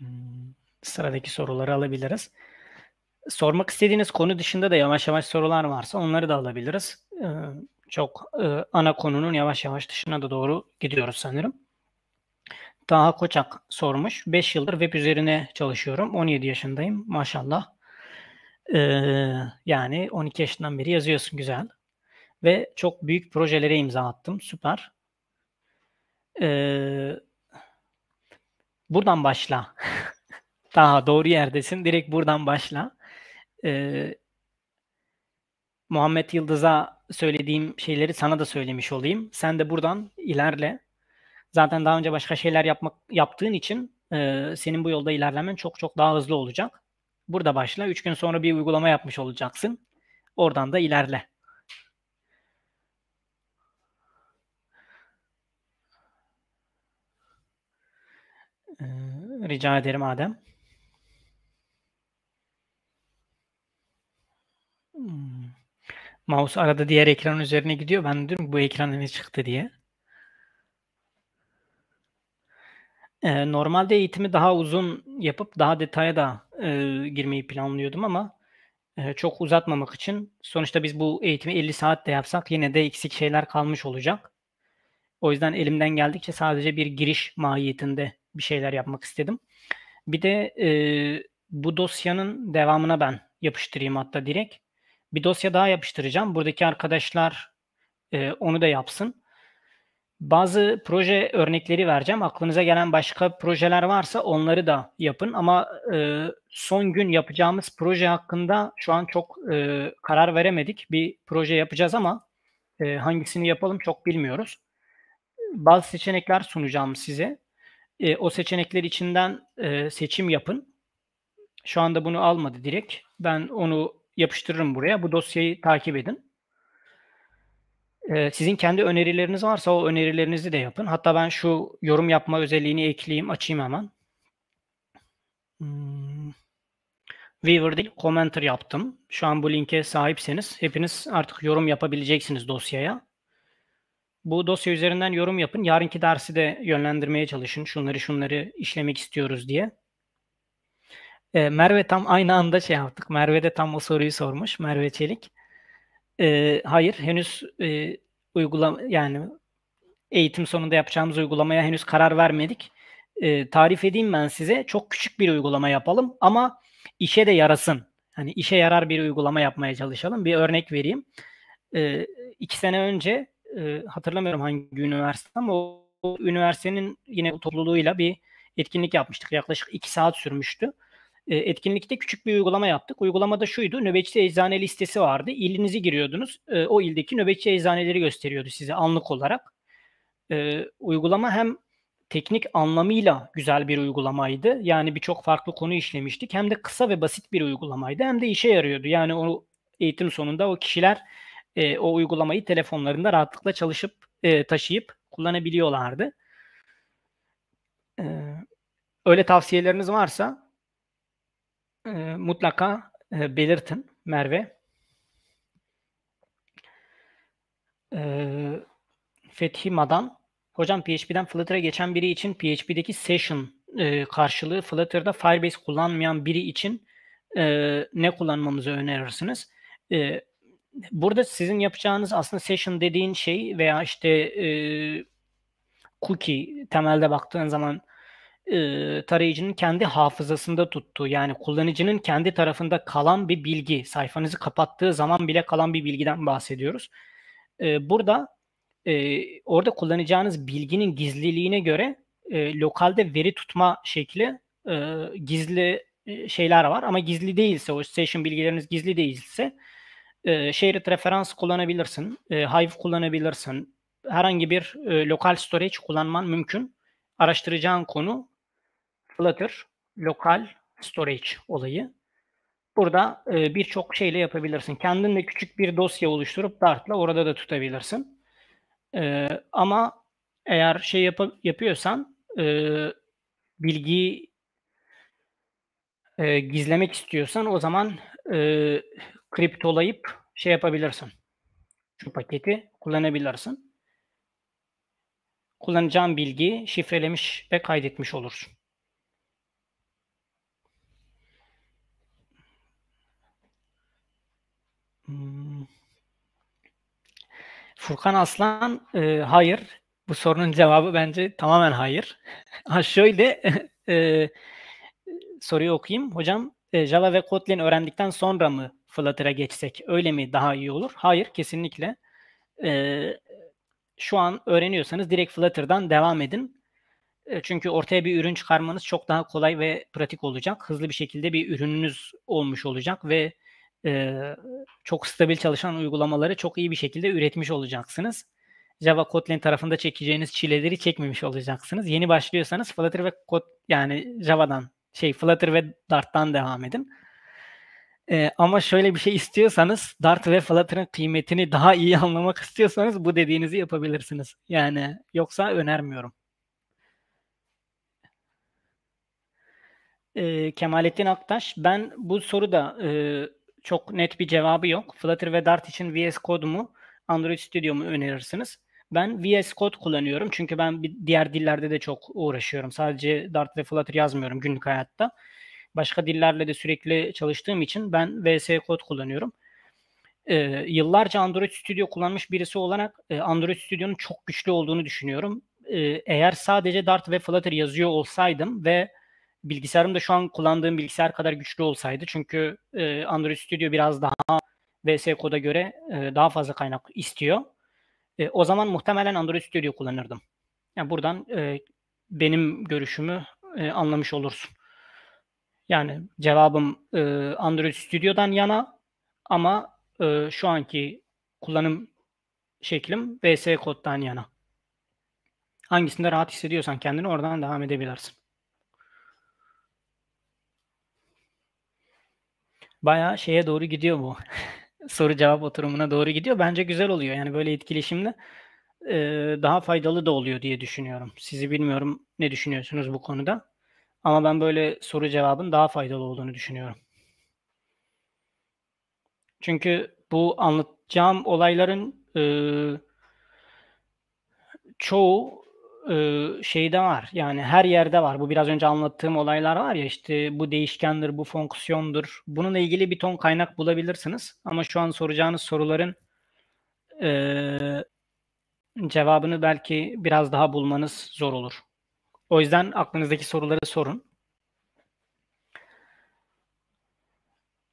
Hmm, sıradaki soruları alabiliriz sormak istediğiniz konu dışında da yavaş yavaş sorular varsa onları da alabiliriz. Ee, çok e, ana konunun yavaş yavaş dışına da doğru gidiyoruz sanırım. Daha Koçak sormuş. 5 yıldır web üzerine çalışıyorum. 17 yaşındayım maşallah. Ee, yani 12 yaşından beri yazıyorsun güzel. Ve çok büyük projelere imza attım. Süper. Ee, buradan başla. Daha <laughs> doğru yerdesin. Direkt buradan başla e, Muhammed Yıldız'a söylediğim şeyleri sana da söylemiş olayım. Sen de buradan ilerle. Zaten daha önce başka şeyler yapmak yaptığın için e, senin bu yolda ilerlemen çok çok daha hızlı olacak. Burada başla. Üç gün sonra bir uygulama yapmış olacaksın. Oradan da ilerle. rica ederim Adem. Hmm. Mouse arada diğer ekran üzerine gidiyor. Ben diyorum bu ekran ne çıktı diye. Ee, normalde eğitimi daha uzun yapıp daha detaya da e, girmeyi planlıyordum ama e, çok uzatmamak için sonuçta biz bu eğitimi 50 saat de yapsak yine de eksik şeyler kalmış olacak. O yüzden elimden geldikçe sadece bir giriş mahiyetinde bir şeyler yapmak istedim. Bir de e, bu dosyanın devamına ben yapıştırayım hatta direkt bir dosya daha yapıştıracağım. Buradaki arkadaşlar e, onu da yapsın. Bazı proje örnekleri vereceğim. Aklınıza gelen başka projeler varsa onları da yapın. Ama e, son gün yapacağımız proje hakkında şu an çok e, karar veremedik. Bir proje yapacağız ama e, hangisini yapalım çok bilmiyoruz. Bazı seçenekler sunacağım size. E, o seçenekler içinden e, seçim yapın. Şu anda bunu almadı direkt. Ben onu yapıştırırım buraya. Bu dosyayı takip edin. Ee, sizin kendi önerileriniz varsa o önerilerinizi de yapın. Hatta ben şu yorum yapma özelliğini ekleyeyim, açayım hemen. Hmm. Weaver değil, commenter yaptım. Şu an bu linke sahipseniz hepiniz artık yorum yapabileceksiniz dosyaya. Bu dosya üzerinden yorum yapın. Yarınki dersi de yönlendirmeye çalışın. Şunları şunları işlemek istiyoruz diye. E, Merve tam aynı anda şey yaptık. Merve de tam o soruyu sormuş. Merve Çelik. E, hayır henüz e, uygulama yani eğitim sonunda yapacağımız uygulamaya henüz karar vermedik. E, tarif edeyim ben size. Çok küçük bir uygulama yapalım ama işe de yarasın. Hani işe yarar bir uygulama yapmaya çalışalım. Bir örnek vereyim. E, iki sene önce e, hatırlamıyorum hangi üniversite ama o, o üniversitenin yine topluluğuyla bir etkinlik yapmıştık. Yaklaşık iki saat sürmüştü. E, etkinlikte küçük bir uygulama yaptık. Uygulamada şuydu. Nöbetçi eczane listesi vardı. İlinizi giriyordunuz. E, o ildeki nöbetçi eczaneleri gösteriyordu size anlık olarak. E, uygulama hem teknik anlamıyla güzel bir uygulamaydı. Yani birçok farklı konu işlemiştik. Hem de kısa ve basit bir uygulamaydı. Hem de işe yarıyordu. Yani o eğitim sonunda o kişiler o uygulamayı telefonlarında rahatlıkla çalışıp e, taşıyıp kullanabiliyorlardı. öyle tavsiyeleriniz varsa ee, mutlaka e, belirtin Merve. E, Fethi Madan. Hocam PHP'den Flutter'a geçen biri için PHP'deki session e, karşılığı Flutter'da Firebase kullanmayan biri için e, ne kullanmamızı önerirsiniz? E, burada sizin yapacağınız aslında session dediğin şey veya işte e, cookie temelde baktığın zaman e, tarayıcının kendi hafızasında tuttuğu yani kullanıcının kendi tarafında kalan bir bilgi sayfanızı kapattığı zaman bile kalan bir bilgiden bahsediyoruz. E, burada e, orada kullanacağınız bilginin gizliliğine göre e, lokalde veri tutma şekli e, gizli şeyler var ama gizli değilse o session bilgileriniz gizli değilse e, shared referans kullanabilirsin, e, Hive kullanabilirsin, herhangi bir e, lokal storage kullanman mümkün. Araştıracağın konu Flutter lokal storage olayı. Burada e, birçok şeyle yapabilirsin. Kendin de küçük bir dosya oluşturup Dart'la orada da tutabilirsin. E, ama eğer şey yap yapıyorsan e, bilgiyi e, gizlemek istiyorsan o zaman e, kriptolayıp şey yapabilirsin. Şu paketi kullanabilirsin. Kullanacağın bilgiyi şifrelemiş ve kaydetmiş olursun. Hmm. Furkan Aslan e, hayır. Bu sorunun cevabı bence tamamen hayır. <laughs> ha şöyle <laughs> e, soruyu okuyayım. Hocam e, Java ve Kotlin öğrendikten sonra mı Flutter'a e geçsek? Öyle mi daha iyi olur? Hayır kesinlikle. E, şu an öğreniyorsanız direkt Flutter'dan devam edin. E, çünkü ortaya bir ürün çıkarmanız çok daha kolay ve pratik olacak. Hızlı bir şekilde bir ürününüz olmuş olacak ve e, çok stabil çalışan uygulamaları çok iyi bir şekilde üretmiş olacaksınız. Java Kotlin tarafında çekeceğiniz çileleri çekmemiş olacaksınız. Yeni başlıyorsanız Flutter ve Kot yani Java'dan şey Flutter ve Dart'tan devam edin. Ee, ama şöyle bir şey istiyorsanız Dart ve Flutter'ın kıymetini daha iyi <laughs> anlamak istiyorsanız bu dediğinizi yapabilirsiniz. Yani yoksa önermiyorum. Ee, Kemalettin Aktaş ben bu soruda e, çok net bir cevabı yok. Flutter ve Dart için VS Code mu, Android Studio mu önerirsiniz? Ben VS Code kullanıyorum çünkü ben diğer dillerde de çok uğraşıyorum. Sadece Dart ve Flutter yazmıyorum günlük hayatta. Başka dillerle de sürekli çalıştığım için ben VS Code kullanıyorum. Ee, yıllarca Android Studio kullanmış birisi olarak e, Android Studio'nun çok güçlü olduğunu düşünüyorum. Ee, eğer sadece Dart ve Flutter yazıyor olsaydım ve bilgisayarım da şu an kullandığım bilgisayar kadar güçlü olsaydı çünkü e, Android Studio biraz daha VS Code'a göre e, daha fazla kaynak istiyor. E, o zaman muhtemelen Android Studio kullanırdım. Yani buradan e, benim görüşümü e, anlamış olursun. Yani cevabım e, Android Studio'dan yana ama e, şu anki kullanım şeklim VS Code'dan yana. Hangisinde rahat hissediyorsan kendini oradan devam edebilirsin. bayağı şeye doğru gidiyor bu. <laughs> Soru cevap oturumuna doğru gidiyor. Bence güzel oluyor. Yani böyle etkileşimde e, daha faydalı da oluyor diye düşünüyorum. Sizi bilmiyorum ne düşünüyorsunuz bu konuda. Ama ben böyle soru cevabın daha faydalı olduğunu düşünüyorum. Çünkü bu anlatacağım olayların e, çoğu e, şeyde var. Yani her yerde var. Bu biraz önce anlattığım olaylar var ya işte bu değişkendir, bu fonksiyondur. Bununla ilgili bir ton kaynak bulabilirsiniz. Ama şu an soracağınız soruların e, cevabını belki biraz daha bulmanız zor olur. O yüzden aklınızdaki soruları sorun.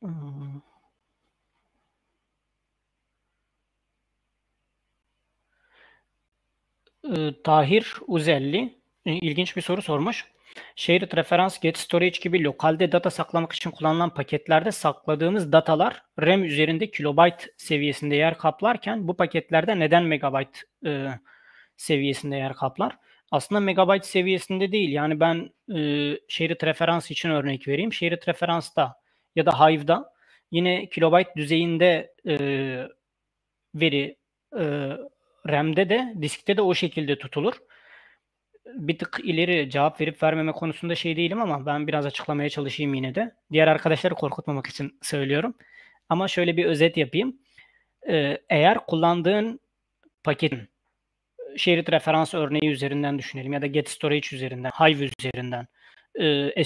Hmm. E, Tahir Uzelli e, ilginç bir soru sormuş. Shared Reference Get Storage gibi lokalde data saklamak için kullanılan paketlerde sakladığımız datalar RAM üzerinde kilobayt seviyesinde yer kaplarken bu paketlerde neden megabayt e, seviyesinde yer kaplar? Aslında megabayt seviyesinde değil. Yani ben e, Shared Reference için örnek vereyim. Shared Reference'da ya da Hive'da yine kilobayt düzeyinde e, veri e, RAM'de de diskte de o şekilde tutulur. Bir tık ileri cevap verip vermeme konusunda şey değilim ama ben biraz açıklamaya çalışayım yine de. Diğer arkadaşları korkutmamak için söylüyorum. Ama şöyle bir özet yapayım. Ee, eğer kullandığın paketin e, şerit referans örneği üzerinden düşünelim ya da get storage üzerinden, Hive üzerinden, e,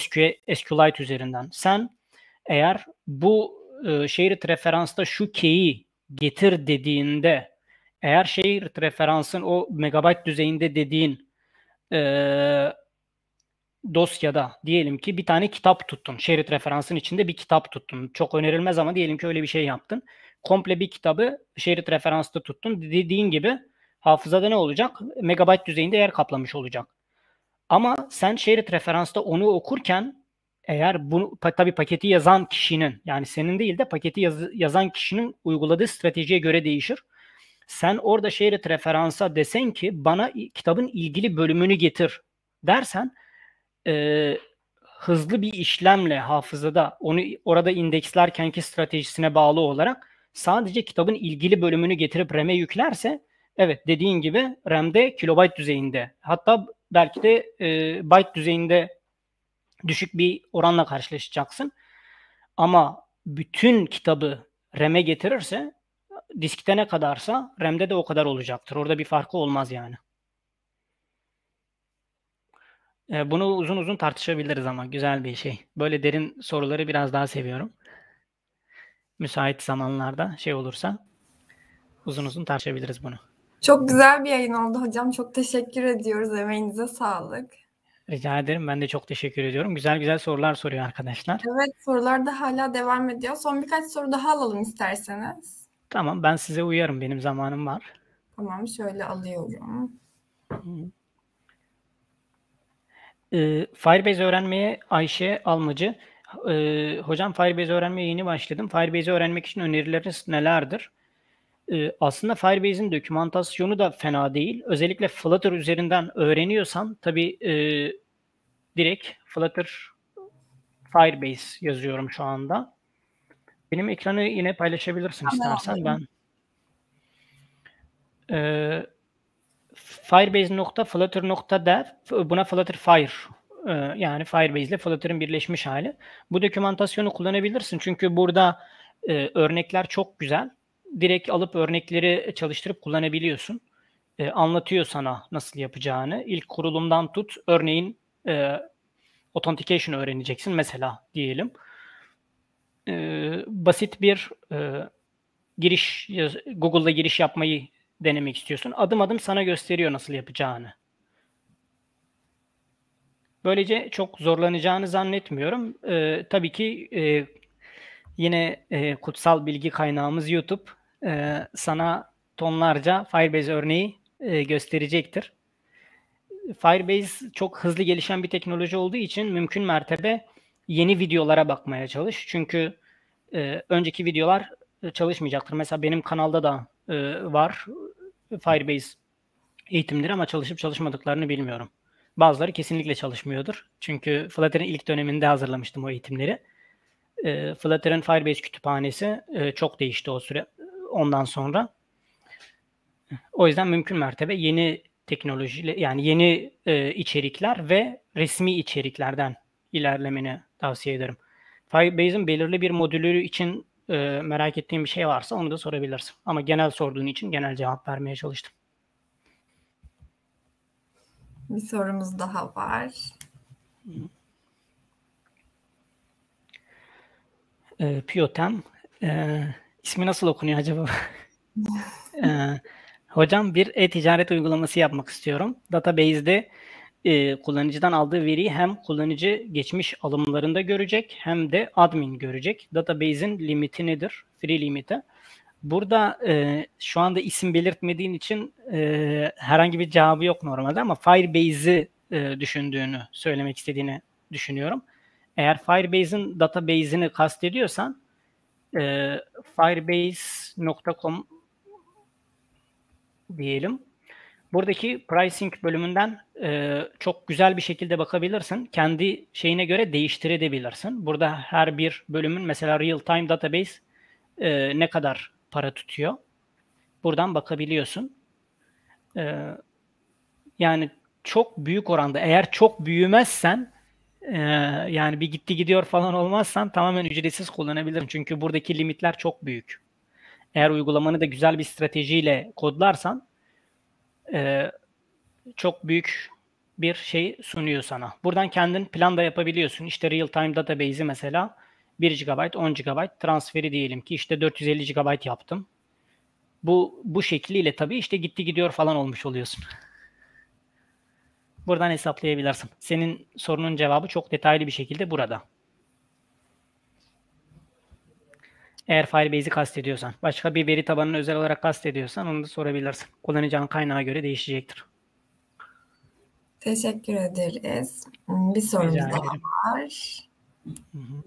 SQLite üzerinden. Sen eğer bu e, şerit referansta şu key'i getir dediğinde eğer şehir referansın o megabayt düzeyinde dediğin e, dosyada diyelim ki bir tane kitap tuttun. Şerit referansın içinde bir kitap tuttun. Çok önerilmez ama diyelim ki öyle bir şey yaptın. Komple bir kitabı şerit referansta tuttun. Dediğin gibi hafızada ne olacak? Megabayt düzeyinde yer kaplamış olacak. Ama sen şerit referansta onu okurken eğer bunu tabii paketi yazan kişinin yani senin değil de paketi yaz, yazan kişinin uyguladığı stratejiye göre değişir sen orada şerit referansa desen ki bana kitabın ilgili bölümünü getir dersen e, hızlı bir işlemle hafızada onu orada indekslerkenki stratejisine bağlı olarak sadece kitabın ilgili bölümünü getirip RAM'e yüklerse evet dediğin gibi RAM'de kilobayt düzeyinde hatta belki de e, byte düzeyinde düşük bir oranla karşılaşacaksın. Ama bütün kitabı RAM'e getirirse diskte ne kadarsa RAM'de de o kadar olacaktır. Orada bir farkı olmaz yani. E, bunu uzun uzun tartışabiliriz ama güzel bir şey. Böyle derin soruları biraz daha seviyorum. Müsait zamanlarda şey olursa uzun uzun tartışabiliriz bunu. Çok güzel bir yayın oldu hocam. Çok teşekkür ediyoruz. Emeğinize sağlık. Rica ederim. Ben de çok teşekkür ediyorum. Güzel güzel sorular soruyor arkadaşlar. Evet sorular da hala devam ediyor. Son birkaç soru daha alalım isterseniz. Tamam ben size uyarım. Benim zamanım var. Tamam şöyle alıyorum. Hı. Ee, Firebase öğrenmeye Ayşe Almacı. E, hocam Firebase öğrenmeye yeni başladım. Firebase öğrenmek için önerileriniz nelerdir? E, aslında Firebase'in dokümantasyonu da fena değil. Özellikle Flutter üzerinden öğreniyorsan tabii e, direkt Flutter Firebase yazıyorum şu anda. Benim ekranı yine paylaşabilirsin tamam, istersen ben. Ee, Firebase.flutter.dev buna Flutter Fire ee, yani Firebase ile Flutter'ın birleşmiş hali. Bu dokümantasyonu kullanabilirsin çünkü burada e, örnekler çok güzel. Direkt alıp örnekleri çalıştırıp kullanabiliyorsun. E, anlatıyor sana nasıl yapacağını. İlk kurulumdan tut örneğin e, authentication öğreneceksin mesela diyelim e, basit bir e, giriş Google'da giriş yapmayı denemek istiyorsun. Adım adım sana gösteriyor nasıl yapacağını. Böylece çok zorlanacağını zannetmiyorum. E, tabii ki e, yine e, kutsal bilgi kaynağımız YouTube e, sana tonlarca Firebase örneği e, gösterecektir. Firebase çok hızlı gelişen bir teknoloji olduğu için mümkün mertebe yeni videolara bakmaya çalış. Çünkü e, önceki videolar e, çalışmayacaktır. Mesela benim kanalda da e, var e, Firebase eğitimleri ama çalışıp çalışmadıklarını bilmiyorum. Bazıları kesinlikle çalışmıyordur. Çünkü Flutter'ın ilk döneminde hazırlamıştım o eğitimleri. E, Flutter'ın Firebase kütüphanesi e, çok değişti o süre ondan sonra. O yüzden mümkün mertebe yeni teknoloji yani yeni e, içerikler ve resmi içeriklerden ilerlemeni tavsiye ederim. Firebase'in belirli bir modülü için e, merak ettiğin bir şey varsa onu da sorabilirsin. Ama genel sorduğun için genel cevap vermeye çalıştım. Bir sorumuz daha var. E, Piyotem. E, ismi nasıl okunuyor acaba? <laughs> e, hocam bir e-ticaret uygulaması yapmak istiyorum. Database'de e, kullanıcıdan aldığı veriyi hem kullanıcı geçmiş alımlarında görecek hem de admin görecek. Database'in limiti nedir? Free limiti. Burada e, şu anda isim belirtmediğin için e, herhangi bir cevabı yok normalde ama Firebase'i e, düşündüğünü, söylemek istediğini düşünüyorum. Eğer Firebase'in database'ini kastediyorsan e, firebase.com diyelim buradaki pricing bölümünden e, çok güzel bir şekilde bakabilirsin. Kendi şeyine göre değiştirebilirsin. Burada her bir bölümün mesela real time database e, ne kadar para tutuyor. Buradan bakabiliyorsun. E, yani çok büyük oranda eğer çok büyümezsen e, yani bir gitti gidiyor falan olmazsan tamamen ücretsiz kullanabilirsin Çünkü buradaki limitler çok büyük. Eğer uygulamanı da güzel bir stratejiyle kodlarsan e, çok büyük bir şey sunuyor sana. Buradan kendin plan da yapabiliyorsun. İşte real time database'i mesela 1 GB, 10 GB transferi diyelim ki işte 450 GB yaptım. Bu bu şekliyle tabii işte gitti gidiyor falan olmuş oluyorsun. Buradan hesaplayabilirsin. Senin sorunun cevabı çok detaylı bir şekilde burada. Eğer Firebase'i kastediyorsan. Başka bir veri tabanını özel olarak kastediyorsan onu da sorabilirsin. Kullanacağın kaynağa göre değişecektir. Teşekkür ederiz. Hmm, bir sorumuz daha var. Hı hı.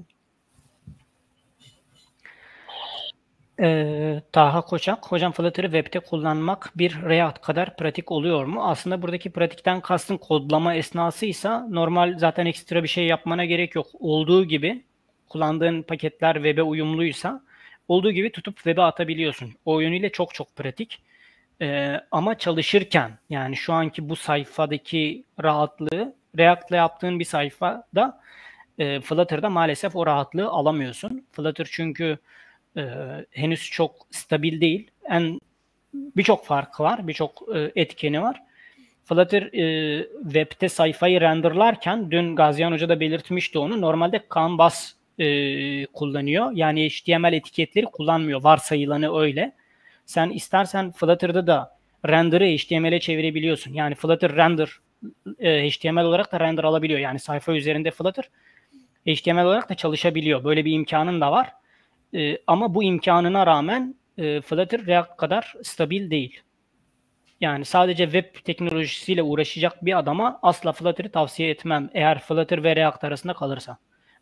Ee, Taha Koçak, hocam Flutter'ı webde kullanmak bir React kadar pratik oluyor mu? Aslında buradaki pratikten kastın kodlama esnasıysa normal zaten ekstra bir şey yapmana gerek yok. Olduğu gibi kullandığın paketler web'e uyumluysa olduğu gibi tutup web'e atabiliyorsun. O yönüyle çok çok pratik. Ee, ama çalışırken yani şu anki bu sayfadaki rahatlığı React'la yaptığın bir sayfada e, Flutter'da maalesef o rahatlığı alamıyorsun. Flutter çünkü e, henüz çok stabil değil. En birçok fark var, birçok e, etkeni var. Flutter e, web'te sayfayı renderlarken dün Gazian Hoca da belirtmişti onu. Normalde Canvas e, kullanıyor. Yani HTML etiketleri kullanmıyor. Varsayılanı öyle. Sen istersen Flutter'da da render'ı HTML'e çevirebiliyorsun. Yani Flutter render e, HTML olarak da render alabiliyor. Yani sayfa üzerinde Flutter HTML olarak da çalışabiliyor. Böyle bir imkanın da var. E, ama bu imkanına rağmen e, Flutter React kadar stabil değil. Yani sadece web teknolojisiyle uğraşacak bir adama asla Flutter'ı tavsiye etmem. Eğer Flutter ve React arasında kalırsa.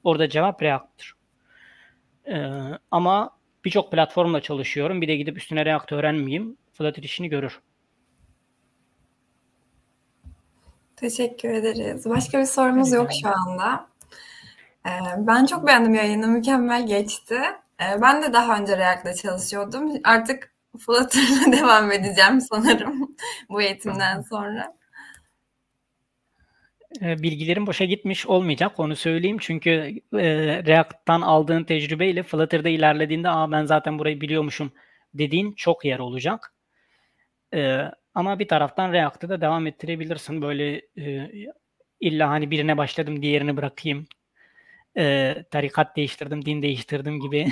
Orada cevap React'tır. Ee, ama birçok platformla çalışıyorum. Bir de gidip üstüne React öğrenmeyeyim. Flutter işini görür. Teşekkür ederiz. Başka bir sorumuz yok şu anda. Ee, ben çok beğendim yayını. Mükemmel geçti. Ee, ben de daha önce React'la çalışıyordum. Artık Flutter'la <laughs> devam edeceğim sanırım <laughs> bu eğitimden sonra. E, Bilgilerim boşa gitmiş olmayacak onu söyleyeyim. Çünkü e, React'tan aldığın tecrübeyle Flutter'da ilerlediğinde Aa, ben zaten burayı biliyormuşum dediğin çok yer olacak. E, ama bir taraftan React'ı da devam ettirebilirsin. Böyle e, illa hani birine başladım diğerini bırakayım. E, tarikat değiştirdim, din değiştirdim gibi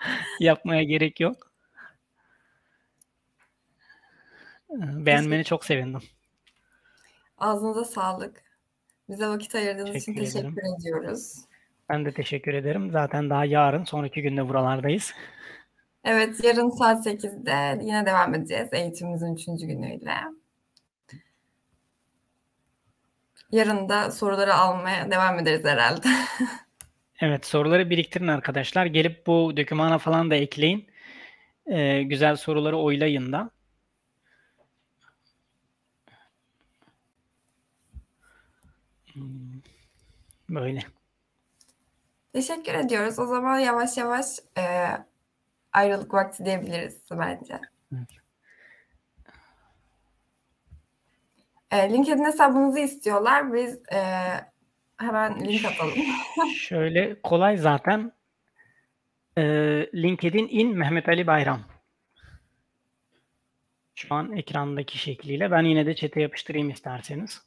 <laughs> yapmaya gerek yok. E, beğenmeni çok sevindim. Ağzınıza sağlık. Bize vakit ayırdığınız teşekkür için teşekkür ederim. ediyoruz. Ben de teşekkür ederim. Zaten daha yarın sonraki günde buralardayız. Evet yarın saat 8'de yine devam edeceğiz eğitimimizin 3. günüyle. Yarın da soruları almaya devam ederiz herhalde. <laughs> evet soruları biriktirin arkadaşlar. Gelip bu dökümana falan da ekleyin. Ee, güzel soruları oylayın da. Hmm. Böyle. Teşekkür ediyoruz. O zaman yavaş yavaş e, ayrılık vakti diyebiliriz bence. Evet. E, LinkedIn hesabınızı istiyorlar. Biz e, hemen link atalım. <laughs> Şöyle kolay zaten. E, LinkedIn in Mehmet Ali Bayram. Şu an ekrandaki şekliyle. Ben yine de çete yapıştırayım isterseniz.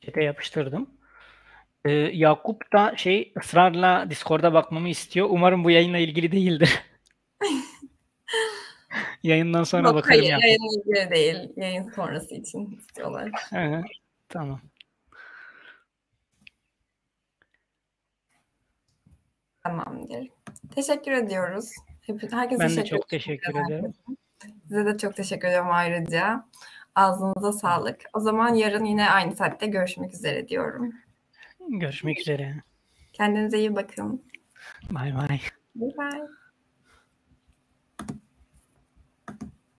Çete yapıştırdım. Ee, Yakup da şey ısrarla Discord'a bakmamı istiyor. Umarım bu yayınla ilgili değildir. <laughs> Yayından sonra Yok, bakarım. Hayır, yayınla ilgili değil. Yayın sonrası için istiyorlar. evet, tamam. Tamamdır. Teşekkür ediyoruz. Herkese ben teşekkür de çok teşekkür ederim. ederim. Size de çok teşekkür ederim ayrıca. Ağzınıza sağlık. O zaman yarın yine aynı saatte görüşmek üzere diyorum. Görüşmek üzere. Kendinize iyi bakın. Bay bay. Bay bay.